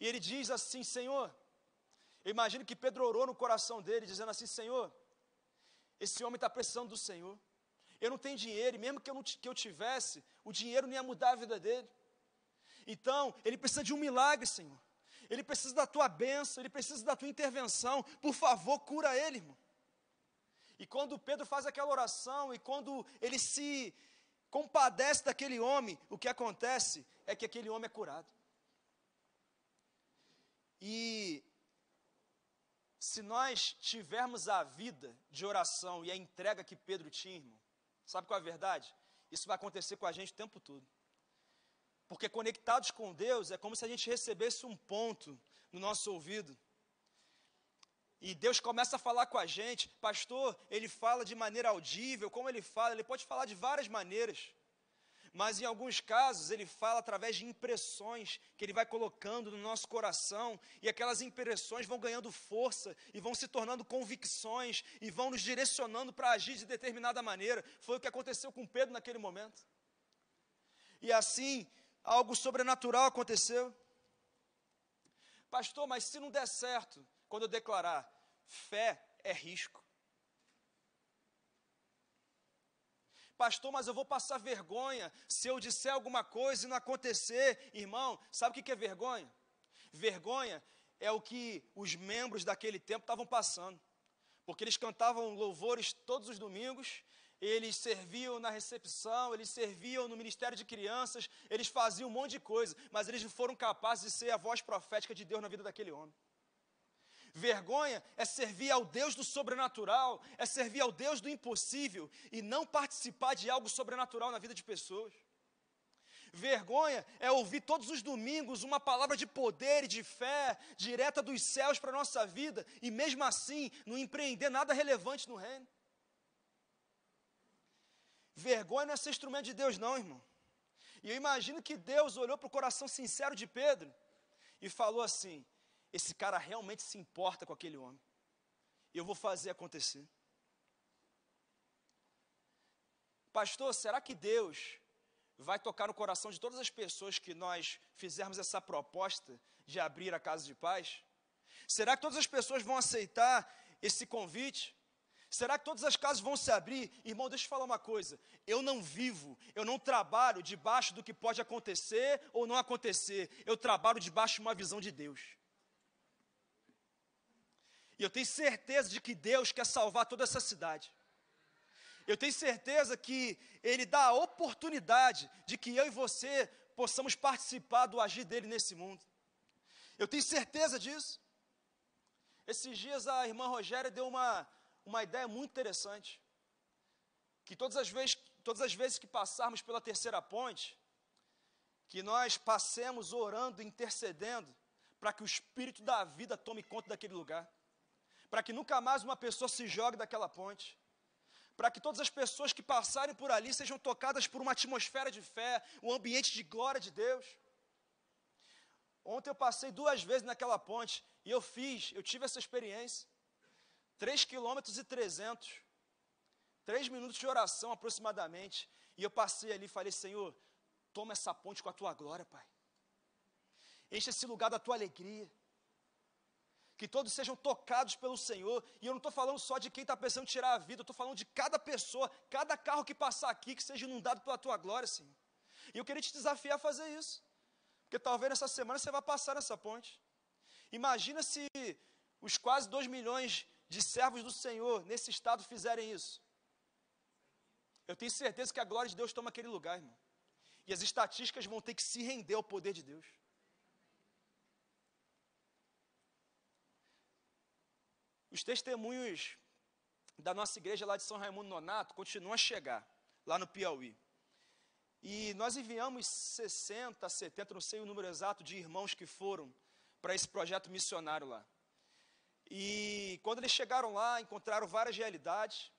E ele diz assim: Senhor, eu imagino que Pedro orou no coração dele, dizendo assim: Senhor, esse homem está precisando do Senhor. Eu não tenho dinheiro, e mesmo que eu, não, que eu tivesse, o dinheiro não ia mudar a vida dele. Então, ele precisa de um milagre, Senhor ele precisa da tua bênção, ele precisa da tua intervenção. Por favor, cura ele, irmão. E quando Pedro faz aquela oração e quando ele se compadece daquele homem, o que acontece é que aquele homem é curado. E se nós tivermos a vida de oração e a entrega que Pedro tinha, irmão, sabe qual é a verdade? Isso vai acontecer com a gente o tempo todo. Porque conectados com Deus é como se a gente recebesse um ponto no nosso ouvido. E Deus começa a falar com a gente, pastor, ele fala de maneira audível, como ele fala, ele pode falar de várias maneiras. Mas em alguns casos ele fala através de impressões que ele vai colocando no nosso coração, e aquelas impressões vão ganhando força e vão se tornando convicções e vão nos direcionando para agir de determinada maneira. Foi o que aconteceu com Pedro naquele momento. E assim, Algo sobrenatural aconteceu. Pastor, mas se não der certo, quando eu declarar, fé é risco. Pastor, mas eu vou passar vergonha se eu disser alguma coisa e não acontecer. Irmão, sabe o que é vergonha? Vergonha é o que os membros daquele tempo estavam passando. Porque eles cantavam louvores todos os domingos, eles serviam na recepção, eles serviam no ministério de crianças, eles faziam um monte de coisa, mas eles não foram capazes de ser a voz profética de Deus na vida daquele homem. Vergonha é servir ao Deus do sobrenatural, é servir ao Deus do impossível e não participar de algo sobrenatural na vida de pessoas. Vergonha é ouvir todos os domingos uma palavra de poder e de fé direta dos céus para a nossa vida e mesmo assim não empreender nada relevante no reino. Vergonha não é ser instrumento de Deus, não, irmão. E eu imagino que Deus olhou para o coração sincero de Pedro e falou assim: esse cara realmente se importa com aquele homem. Eu vou fazer acontecer. Pastor, será que Deus vai tocar no coração de todas as pessoas que nós fizermos essa proposta de abrir a casa de paz? Será que todas as pessoas vão aceitar esse convite? Será que todas as casas vão se abrir? Irmão, deixa eu falar uma coisa. Eu não vivo, eu não trabalho debaixo do que pode acontecer ou não acontecer. Eu trabalho debaixo de uma visão de Deus. E eu tenho certeza de que Deus quer salvar toda essa cidade. Eu tenho certeza que Ele dá a oportunidade de que eu e você possamos participar do agir dele nesse mundo. Eu tenho certeza disso. Esses dias a irmã Rogéria deu uma, uma ideia muito interessante. Que todas as vezes, todas as vezes que passarmos pela terceira ponte, que nós passemos orando, intercedendo, para que o espírito da vida tome conta daquele lugar, para que nunca mais uma pessoa se jogue daquela ponte, para que todas as pessoas que passarem por ali sejam tocadas por uma atmosfera de fé, um ambiente de glória de Deus. Ontem eu passei duas vezes naquela ponte e eu fiz, eu tive essa experiência. 3 quilômetros e 300. Três minutos de oração aproximadamente. E eu passei ali e falei: Senhor, toma essa ponte com a tua glória, Pai. Enche esse lugar da tua alegria. Que todos sejam tocados pelo Senhor. E eu não estou falando só de quem está pensando em tirar a vida, eu estou falando de cada pessoa, cada carro que passar aqui, que seja inundado pela tua glória, Senhor. E eu queria te desafiar a fazer isso. Porque talvez nessa semana você vá passar nessa ponte. Imagina se os quase 2 milhões de servos do Senhor nesse estado fizerem isso, eu tenho certeza que a glória de Deus toma aquele lugar, irmão. E as estatísticas vão ter que se render ao poder de Deus. Os testemunhos da nossa igreja lá de São Raimundo Nonato continuam a chegar, lá no Piauí. E nós enviamos 60, 70, não sei o número exato, de irmãos que foram para esse projeto missionário lá. E quando eles chegaram lá, encontraram várias realidades.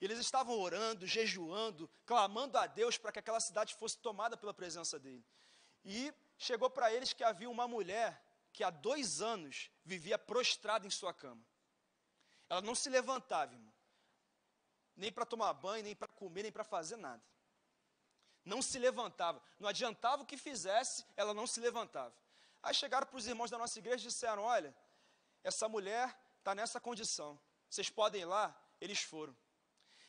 Eles estavam orando, jejuando, clamando a Deus para que aquela cidade fosse tomada pela presença dele. E chegou para eles que havia uma mulher que há dois anos vivia prostrada em sua cama. Ela não se levantava, irmão. Nem para tomar banho, nem para comer, nem para fazer nada. Não se levantava. Não adiantava o que fizesse, ela não se levantava. Aí chegaram para os irmãos da nossa igreja e disseram: Olha, essa mulher está nessa condição. Vocês podem ir lá? Eles foram.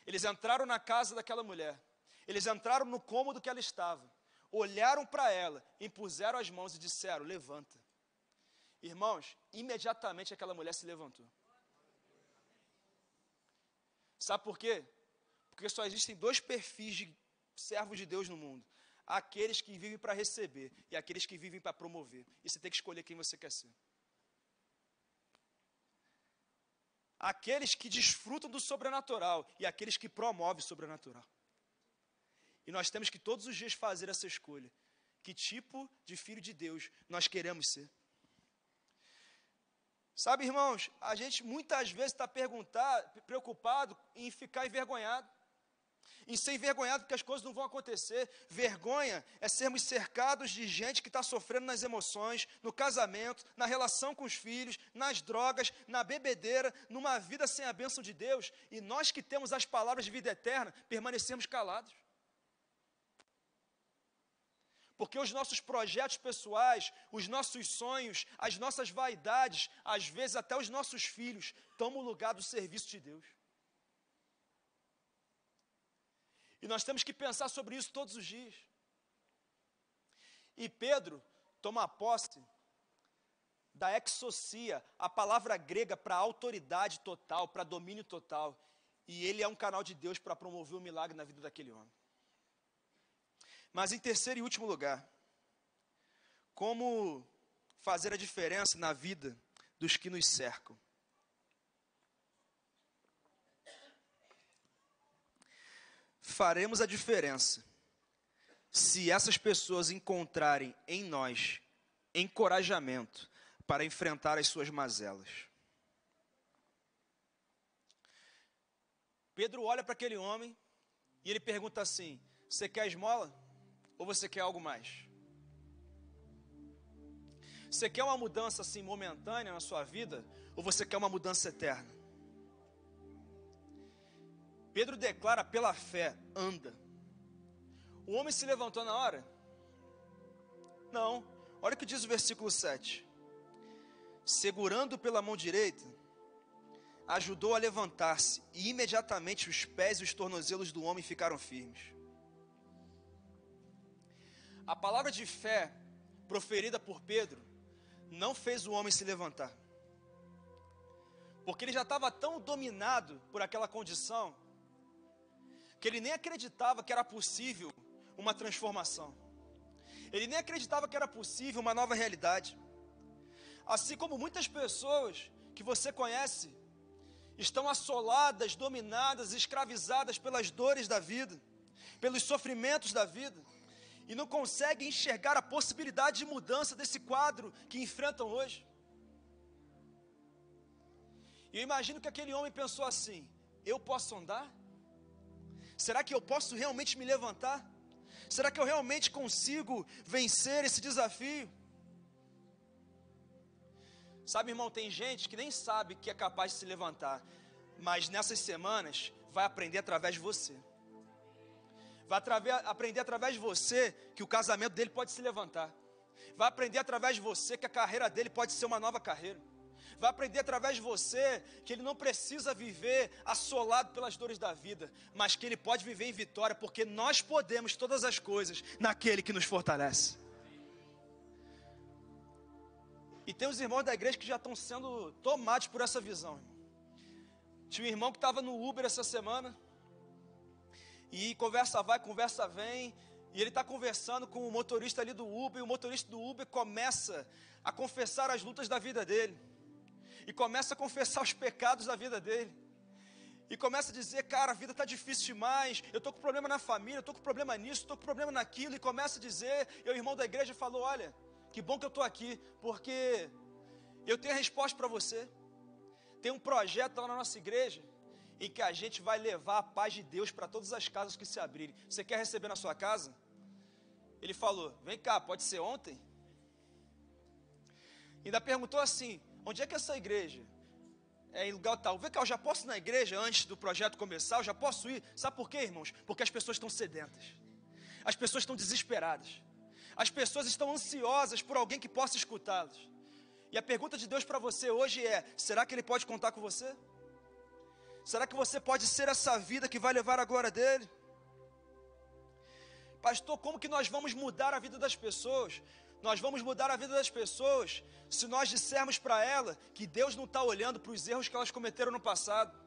Eles entraram na casa daquela mulher. Eles entraram no cômodo que ela estava. Olharam para ela, impuseram as mãos e disseram: Levanta. Irmãos, imediatamente aquela mulher se levantou. Sabe por quê? Porque só existem dois perfis de servos de Deus no mundo: aqueles que vivem para receber e aqueles que vivem para promover. E você tem que escolher quem você quer ser. aqueles que desfrutam do sobrenatural e aqueles que promovem o sobrenatural. E nós temos que todos os dias fazer essa escolha. Que tipo de filho de Deus nós queremos ser? Sabe, irmãos, a gente muitas vezes está preocupado em ficar envergonhado em ser envergonhado porque as coisas não vão acontecer. Vergonha é sermos cercados de gente que está sofrendo nas emoções, no casamento, na relação com os filhos, nas drogas, na bebedeira, numa vida sem a bênção de Deus. E nós que temos as palavras de vida eterna, permanecemos calados. Porque os nossos projetos pessoais, os nossos sonhos, as nossas vaidades, às vezes até os nossos filhos, tomam o lugar do serviço de Deus. E nós temos que pensar sobre isso todos os dias. E Pedro toma posse da exocia, a palavra grega para autoridade total, para domínio total. E ele é um canal de Deus para promover o milagre na vida daquele homem. Mas em terceiro e último lugar, como fazer a diferença na vida dos que nos cercam? faremos a diferença se essas pessoas encontrarem em nós encorajamento para enfrentar as suas mazelas. Pedro olha para aquele homem e ele pergunta assim: Você quer esmola ou você quer algo mais? Você quer uma mudança assim momentânea na sua vida ou você quer uma mudança eterna? Pedro declara pela fé: anda. O homem se levantou na hora? Não. Olha o que diz o versículo 7. Segurando pela mão direita, ajudou a levantar-se, e imediatamente os pés e os tornozelos do homem ficaram firmes. A palavra de fé proferida por Pedro não fez o homem se levantar. Porque ele já estava tão dominado por aquela condição que ele nem acreditava que era possível uma transformação. Ele nem acreditava que era possível uma nova realidade. Assim como muitas pessoas que você conhece estão assoladas, dominadas, escravizadas pelas dores da vida, pelos sofrimentos da vida, e não conseguem enxergar a possibilidade de mudança desse quadro que enfrentam hoje. E eu imagino que aquele homem pensou assim: eu posso andar? Será que eu posso realmente me levantar? Será que eu realmente consigo vencer esse desafio? Sabe, irmão, tem gente que nem sabe que é capaz de se levantar, mas nessas semanas vai aprender através de você. Vai aprender através de você que o casamento dele pode se levantar. Vai aprender através de você que a carreira dele pode ser uma nova carreira vai aprender através de você que ele não precisa viver assolado pelas dores da vida, mas que ele pode viver em vitória, porque nós podemos todas as coisas naquele que nos fortalece. E tem os irmãos da igreja que já estão sendo tomados por essa visão. Irmão. Tinha um irmão que estava no Uber essa semana. E conversa vai, conversa vem. E ele está conversando com o motorista ali do Uber. E o motorista do Uber começa a confessar as lutas da vida dele e começa a confessar os pecados da vida dele. E começa a dizer, cara, a vida está difícil demais, eu estou com problema na família, eu estou com problema nisso, estou com problema naquilo, e começa a dizer, e o irmão da igreja falou, olha, que bom que eu estou aqui, porque eu tenho a resposta para você. Tem um projeto lá na nossa igreja, em que a gente vai levar a paz de Deus para todas as casas que se abrirem. Você quer receber na sua casa? Ele falou: Vem cá, pode ser ontem? Ainda perguntou assim: Onde é que é essa igreja? É em lugar tal. Vê que eu já posso ir na igreja antes do projeto começar, eu já posso ir. Sabe por quê, irmãos? Porque as pessoas estão sedentas. As pessoas estão desesperadas. As pessoas estão ansiosas por alguém que possa escutá las E a pergunta de Deus para você hoje é: será que Ele pode contar com você? Será que você pode ser essa vida que vai levar a glória dele? Pastor, como que nós vamos mudar a vida das pessoas? Nós vamos mudar a vida das pessoas se nós dissermos para ela que Deus não está olhando para os erros que elas cometeram no passado,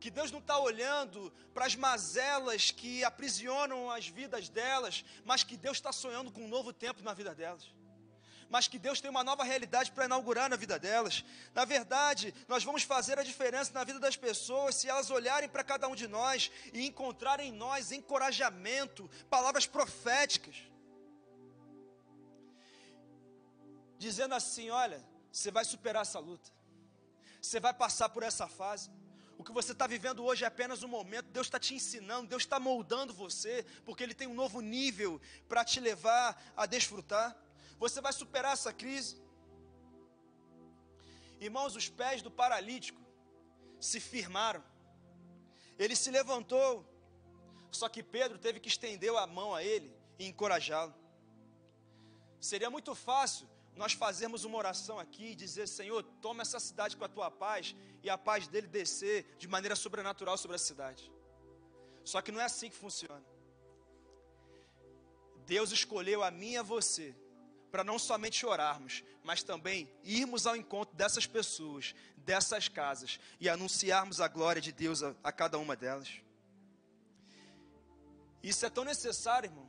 que Deus não está olhando para as mazelas que aprisionam as vidas delas, mas que Deus está sonhando com um novo tempo na vida delas mas que Deus tem uma nova realidade para inaugurar na vida delas. Na verdade, nós vamos fazer a diferença na vida das pessoas se elas olharem para cada um de nós e encontrarem em nós encorajamento, palavras proféticas. dizendo assim: olha, você vai superar essa luta, você vai passar por essa fase. O que você está vivendo hoje é apenas um momento. Deus está te ensinando, Deus está moldando você, porque Ele tem um novo nível para te levar a desfrutar. Você vai superar essa crise. Irmãos, os pés do paralítico se firmaram. Ele se levantou. Só que Pedro teve que estender a mão a ele e encorajá-lo. Seria muito fácil nós fazemos uma oração aqui e dizer: Senhor, toma essa cidade com a tua paz e a paz dele descer de maneira sobrenatural sobre a cidade. Só que não é assim que funciona. Deus escolheu a mim e a você para não somente orarmos, mas também irmos ao encontro dessas pessoas, dessas casas e anunciarmos a glória de Deus a, a cada uma delas. Isso é tão necessário, irmão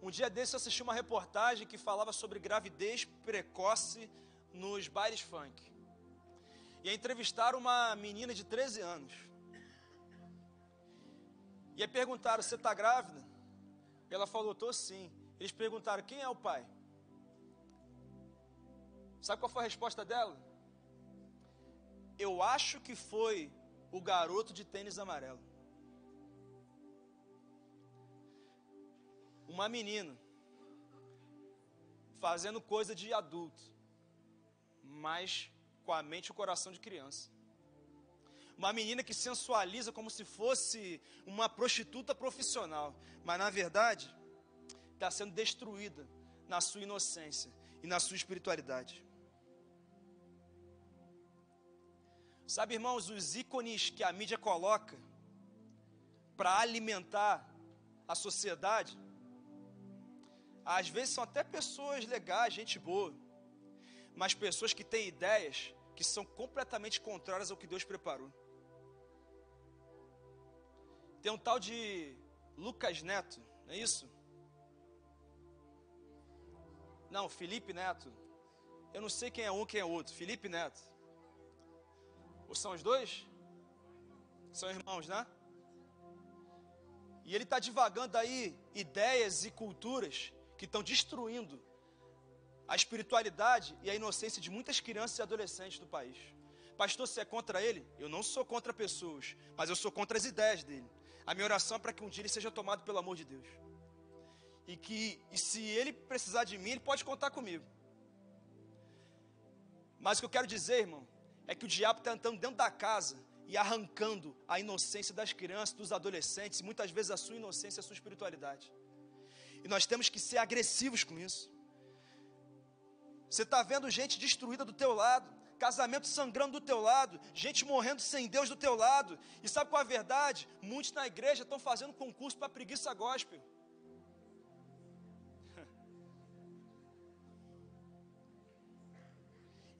um dia desse eu assisti uma reportagem que falava sobre gravidez precoce nos bailes funk. E aí entrevistaram uma menina de 13 anos. E aí perguntaram: Você está grávida? E ela falou: Tô sim. Eles perguntaram: Quem é o pai? Sabe qual foi a resposta dela? Eu acho que foi o garoto de tênis amarelo. uma menina fazendo coisa de adulto, mas com a mente e o coração de criança. Uma menina que sensualiza como se fosse uma prostituta profissional, mas na verdade está sendo destruída na sua inocência e na sua espiritualidade. Sabe, irmãos, os ícones que a mídia coloca para alimentar a sociedade às vezes são até pessoas legais, gente boa, mas pessoas que têm ideias que são completamente contrárias ao que Deus preparou. Tem um tal de Lucas Neto, não é isso? Não, Felipe Neto. Eu não sei quem é um, quem é outro. Felipe Neto. Ou são os dois? São irmãos, né? E ele está divagando aí ideias e culturas que estão destruindo a espiritualidade e a inocência de muitas crianças e adolescentes do país. Pastor, você é contra ele? Eu não sou contra pessoas, mas eu sou contra as ideias dele. A minha oração é para que um dia ele seja tomado pelo amor de Deus. E que e se ele precisar de mim, ele pode contar comigo. Mas o que eu quero dizer, irmão, é que o diabo está entrando dentro da casa e arrancando a inocência das crianças, dos adolescentes, e muitas vezes a sua inocência, a sua espiritualidade. E nós temos que ser agressivos com isso. Você está vendo gente destruída do teu lado, casamento sangrando do teu lado, gente morrendo sem Deus do teu lado. E sabe qual é a verdade? Muitos na igreja estão fazendo concurso para preguiça gospel.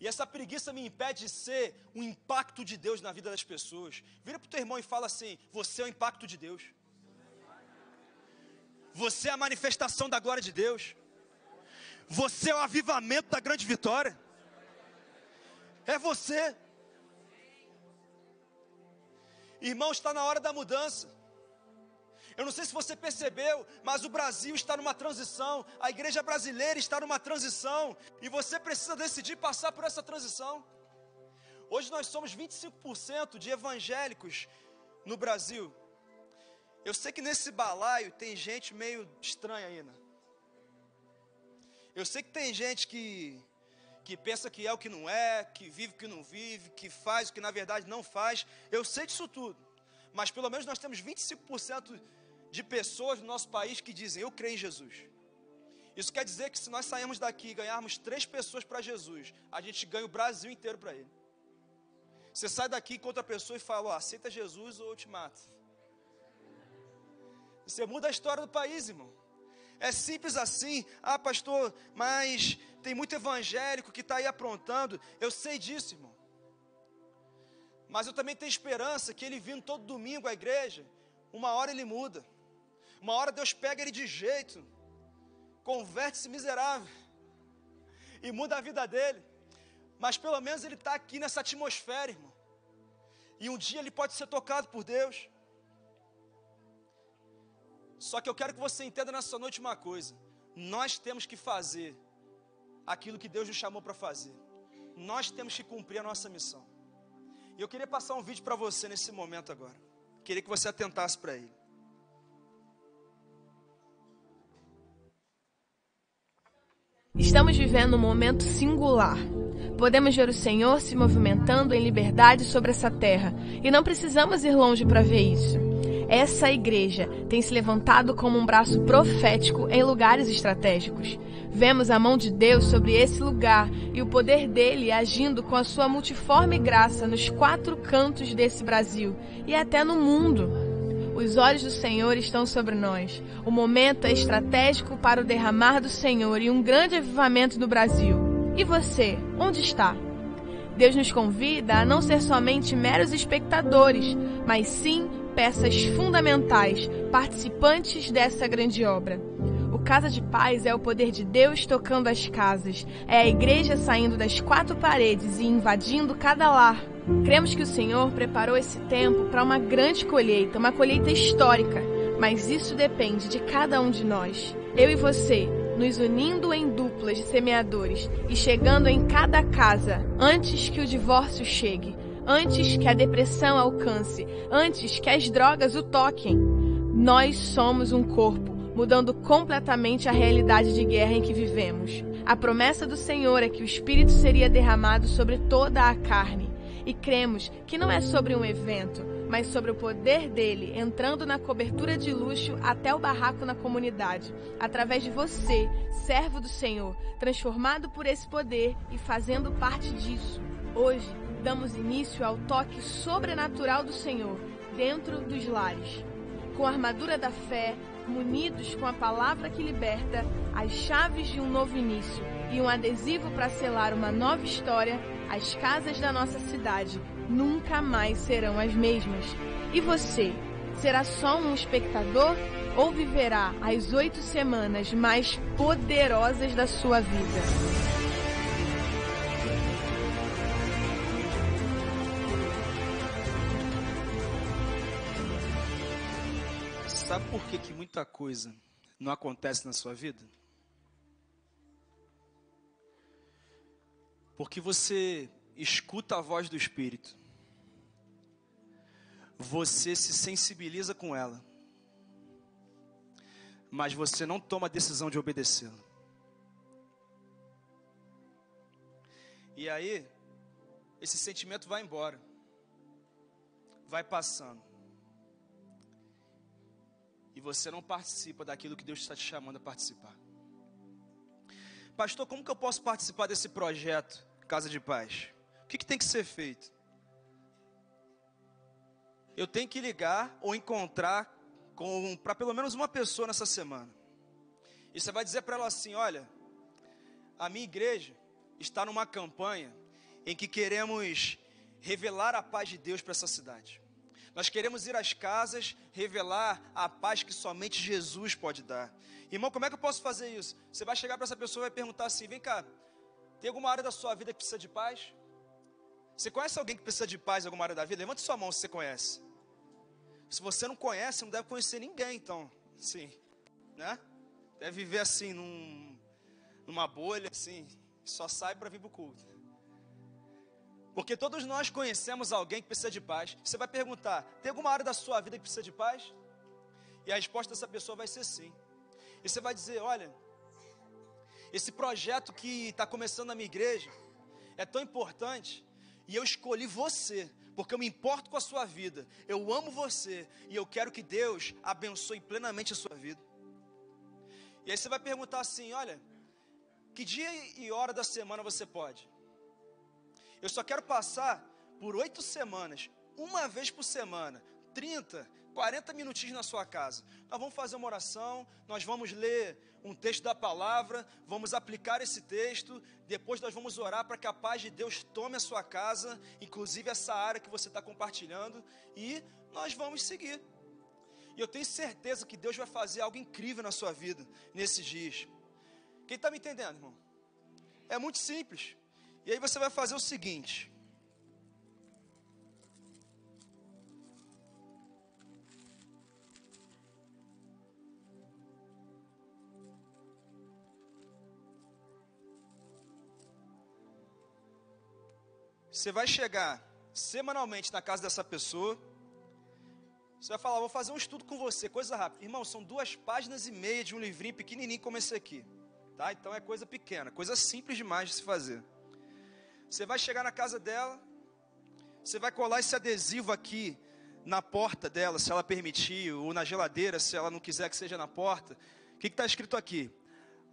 E essa preguiça me impede de ser o impacto de Deus na vida das pessoas. Vira para o teu irmão e fala assim: Você é o impacto de Deus. Você é a manifestação da glória de Deus. Você é o avivamento da grande vitória. É você. Irmão, está na hora da mudança. Eu não sei se você percebeu, mas o Brasil está numa transição, a igreja brasileira está numa transição, e você precisa decidir passar por essa transição. Hoje nós somos 25% de evangélicos no Brasil, eu sei que nesse balaio tem gente meio estranha ainda. Eu sei que tem gente que, que pensa que é o que não é, que vive o que não vive, que faz o que na verdade não faz. Eu sei disso tudo. Mas pelo menos nós temos 25% de pessoas no nosso país que dizem: Eu creio em Jesus. Isso quer dizer que se nós sairmos daqui e ganharmos três pessoas para Jesus, a gente ganha o Brasil inteiro para Ele. Você sai daqui, encontra a pessoa e fala: Aceita Jesus ou eu te mato. Você muda a história do país, irmão. É simples assim. Ah, pastor, mas tem muito evangélico que está aí aprontando. Eu sei disso, irmão. Mas eu também tenho esperança que ele vindo todo domingo à igreja, uma hora ele muda. Uma hora Deus pega ele de jeito, converte-se miserável e muda a vida dele. Mas pelo menos ele está aqui nessa atmosfera, irmão. E um dia ele pode ser tocado por Deus. Só que eu quero que você entenda nessa noite uma coisa: nós temos que fazer aquilo que Deus nos chamou para fazer. Nós temos que cumprir a nossa missão. E eu queria passar um vídeo para você nesse momento agora. Queria que você atentasse para ele. Estamos vivendo um momento singular. Podemos ver o Senhor se movimentando em liberdade sobre essa terra, e não precisamos ir longe para ver isso. Essa igreja tem se levantado como um braço profético em lugares estratégicos. Vemos a mão de Deus sobre esse lugar e o poder dele agindo com a sua multiforme graça nos quatro cantos desse Brasil e até no mundo. Os olhos do Senhor estão sobre nós. O momento é estratégico para o derramar do Senhor e um grande avivamento no Brasil. E você, onde está? Deus nos convida a não ser somente meros espectadores, mas sim peças fundamentais, participantes dessa grande obra. O Casa de Paz é o poder de Deus tocando as casas, é a igreja saindo das quatro paredes e invadindo cada lar. Cremos que o Senhor preparou esse tempo para uma grande colheita, uma colheita histórica, mas isso depende de cada um de nós. Eu e você, nos unindo em duplas de semeadores e chegando em cada casa antes que o divórcio chegue antes que a depressão alcance, antes que as drogas o toquem. Nós somos um corpo, mudando completamente a realidade de guerra em que vivemos. A promessa do Senhor é que o Espírito seria derramado sobre toda a carne. E cremos que não é sobre um evento, mas sobre o poder dele entrando na cobertura de luxo até o barraco na comunidade, através de você, servo do Senhor, transformado por esse poder e fazendo parte disso. Hoje, damos início ao toque sobrenatural do Senhor dentro dos lares. Com a armadura da fé, munidos com a palavra que liberta, as chaves de um novo início e um adesivo para selar uma nova história, as casas da nossa cidade nunca mais serão as mesmas. E você, será só um espectador ou viverá as oito semanas mais poderosas da sua vida? Sabe por que, que muita coisa não acontece na sua vida? Porque você escuta a voz do Espírito, você se sensibiliza com ela, mas você não toma a decisão de obedecê-la. E aí, esse sentimento vai embora, vai passando e você não participa daquilo que Deus está te chamando a participar. Pastor, como que eu posso participar desse projeto Casa de Paz? O que, que tem que ser feito? Eu tenho que ligar ou encontrar para pelo menos uma pessoa nessa semana. E você vai dizer para ela assim: olha, a minha igreja está numa campanha em que queremos revelar a paz de Deus para essa cidade. Nós queremos ir às casas revelar a paz que somente Jesus pode dar. Irmão, como é que eu posso fazer isso? Você vai chegar para essa pessoa e vai perguntar assim: vem cá, tem alguma área da sua vida que precisa de paz? Você conhece alguém que precisa de paz em alguma área da vida? Levante sua mão se você conhece. Se você não conhece, não deve conhecer ninguém, então. Sim. Né? Deve viver assim, num, numa bolha, assim. Só sai para vir para o culto. Porque todos nós conhecemos alguém que precisa de paz. Você vai perguntar: tem alguma área da sua vida que precisa de paz? E a resposta dessa pessoa vai ser sim. E você vai dizer: olha, esse projeto que está começando na minha igreja é tão importante e eu escolhi você. Porque eu me importo com a sua vida, eu amo você e eu quero que Deus abençoe plenamente a sua vida. E aí você vai perguntar assim: olha, que dia e hora da semana você pode? Eu só quero passar por oito semanas, uma vez por semana, 30, 40 minutinhos na sua casa. Nós vamos fazer uma oração, nós vamos ler um texto da palavra, vamos aplicar esse texto, depois nós vamos orar para que a paz de Deus tome a sua casa, inclusive essa área que você está compartilhando, e nós vamos seguir. E eu tenho certeza que Deus vai fazer algo incrível na sua vida nesses dias. Quem está me entendendo, irmão? É muito simples. E aí você vai fazer o seguinte. Você vai chegar semanalmente na casa dessa pessoa. Você vai falar, vou fazer um estudo com você, coisa rápida. Irmão, são duas páginas e meia de um livrinho pequenininho como esse aqui. Tá? Então é coisa pequena, coisa simples demais de se fazer. Você vai chegar na casa dela, você vai colar esse adesivo aqui na porta dela, se ela permitir, ou na geladeira, se ela não quiser que seja na porta. O que está escrito aqui?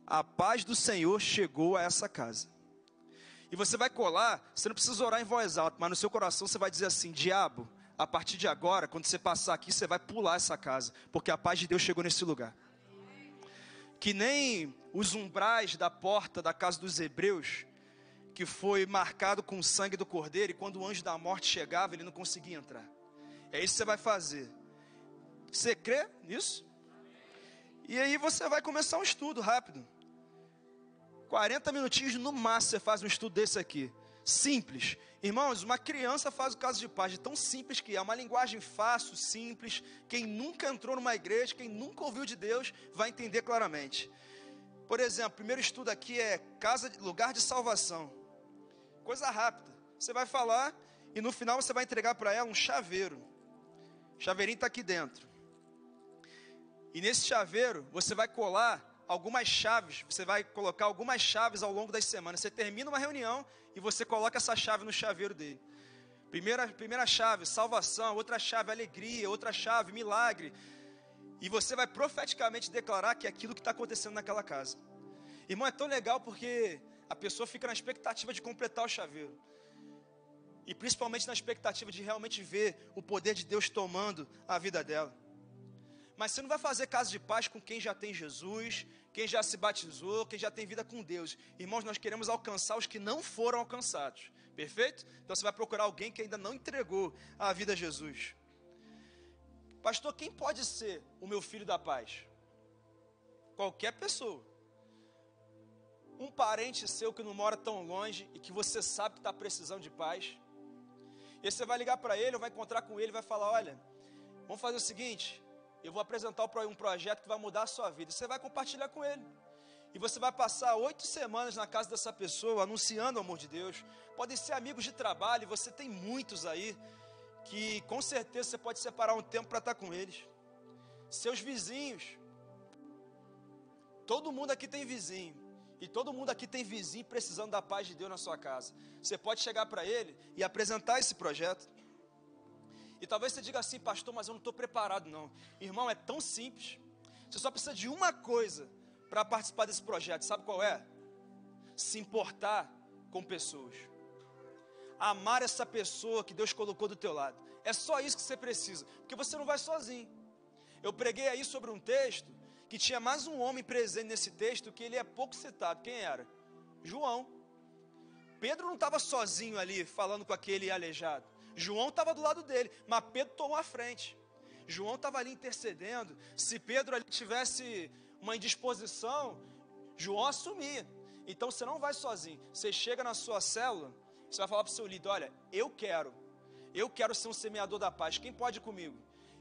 A paz do Senhor chegou a essa casa. E você vai colar, você não precisa orar em voz alta, mas no seu coração você vai dizer assim: Diabo, a partir de agora, quando você passar aqui, você vai pular essa casa, porque a paz de Deus chegou nesse lugar. Que nem os umbrais da porta da casa dos hebreus que foi marcado com o sangue do cordeiro, e quando o anjo da morte chegava, ele não conseguia entrar. É isso que você vai fazer. Você crê nisso? E aí você vai começar um estudo rápido. 40 minutinhos no máximo você faz um estudo desse aqui. Simples. Irmãos, uma criança faz o caso de paz. É tão simples que é. é, uma linguagem fácil, simples. Quem nunca entrou numa igreja, quem nunca ouviu de Deus, vai entender claramente. Por exemplo, o primeiro estudo aqui é casa, lugar de salvação. Coisa rápida. Você vai falar e no final você vai entregar para ela um chaveiro. O chaveirinho está aqui dentro. E nesse chaveiro você vai colar algumas chaves, você vai colocar algumas chaves ao longo das semanas. Você termina uma reunião e você coloca essa chave no chaveiro dele. Primeira, primeira chave, salvação. Outra chave, alegria. Outra chave, milagre. E você vai profeticamente declarar que é aquilo que está acontecendo naquela casa. Irmão, é tão legal porque a pessoa fica na expectativa de completar o chaveiro. E principalmente na expectativa de realmente ver o poder de Deus tomando a vida dela. Mas você não vai fazer caso de paz com quem já tem Jesus, quem já se batizou, quem já tem vida com Deus. Irmãos, nós queremos alcançar os que não foram alcançados. Perfeito? Então você vai procurar alguém que ainda não entregou a vida a Jesus. Pastor, quem pode ser o meu filho da paz? Qualquer pessoa um parente seu que não mora tão longe e que você sabe que está precisando de paz. E você vai ligar para ele, ou vai encontrar com ele, vai falar: olha, vamos fazer o seguinte, eu vou apresentar um projeto que vai mudar a sua vida. Você vai compartilhar com ele. E você vai passar oito semanas na casa dessa pessoa, anunciando o amor de Deus. Podem ser amigos de trabalho, você tem muitos aí, que com certeza você pode separar um tempo para estar tá com eles. Seus vizinhos. Todo mundo aqui tem vizinho. E todo mundo aqui tem vizinho precisando da paz de Deus na sua casa. Você pode chegar para ele e apresentar esse projeto. E talvez você diga assim, pastor, mas eu não estou preparado, não. Irmão, é tão simples. Você só precisa de uma coisa para participar desse projeto. Sabe qual é? Se importar com pessoas. Amar essa pessoa que Deus colocou do teu lado. É só isso que você precisa, porque você não vai sozinho. Eu preguei aí sobre um texto que tinha mais um homem presente nesse texto que ele é pouco citado. Quem era? João. Pedro não estava sozinho ali falando com aquele aleijado. João estava do lado dele, mas Pedro tomou a frente. João estava ali intercedendo. Se Pedro ali tivesse uma indisposição, João assumia. Então você não vai sozinho. Você chega na sua célula, você vai falar para o seu líder: olha, eu quero. Eu quero ser um semeador da paz. Quem pode comigo?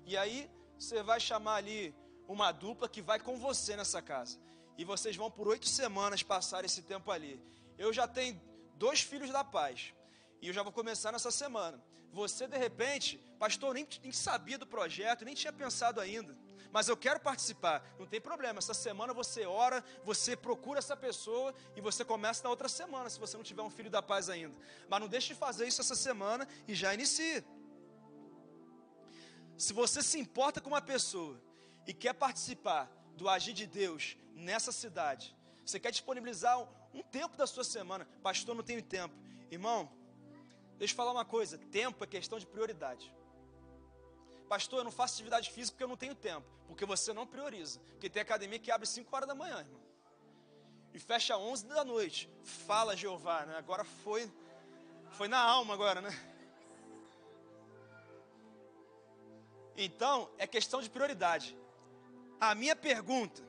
E aí você vai chamar ali uma dupla que vai com você nessa casa. E vocês vão por oito semanas passar esse tempo ali. Eu já tenho dois filhos da paz. E eu já vou começar nessa semana. Você, de repente, pastor, nem, nem sabia do projeto, nem tinha pensado ainda. Mas eu quero participar. Não tem problema. Essa semana você ora, você procura essa pessoa e você começa na outra semana, se você não tiver um filho da paz ainda. Mas não deixe de fazer isso essa semana e já inicie. Se você se importa com uma pessoa e quer participar do agir de Deus nessa cidade, você quer disponibilizar um tempo da sua semana, pastor, não tenho tempo. Irmão, deixa eu falar uma coisa: tempo é questão de prioridade. Pastor, eu não faço atividade física porque eu não tenho tempo, porque você não prioriza. Porque tem academia que abre 5 horas da manhã, irmão, e fecha 11 da noite. Fala, Jeová, né? Agora foi, foi na alma agora, né? Então, é questão de prioridade. A minha pergunta,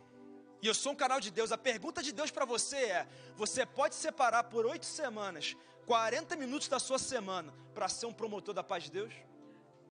e eu sou um canal de Deus, a pergunta de Deus para você é: você pode separar por oito semanas, 40 minutos da sua semana, para ser um promotor da paz de Deus?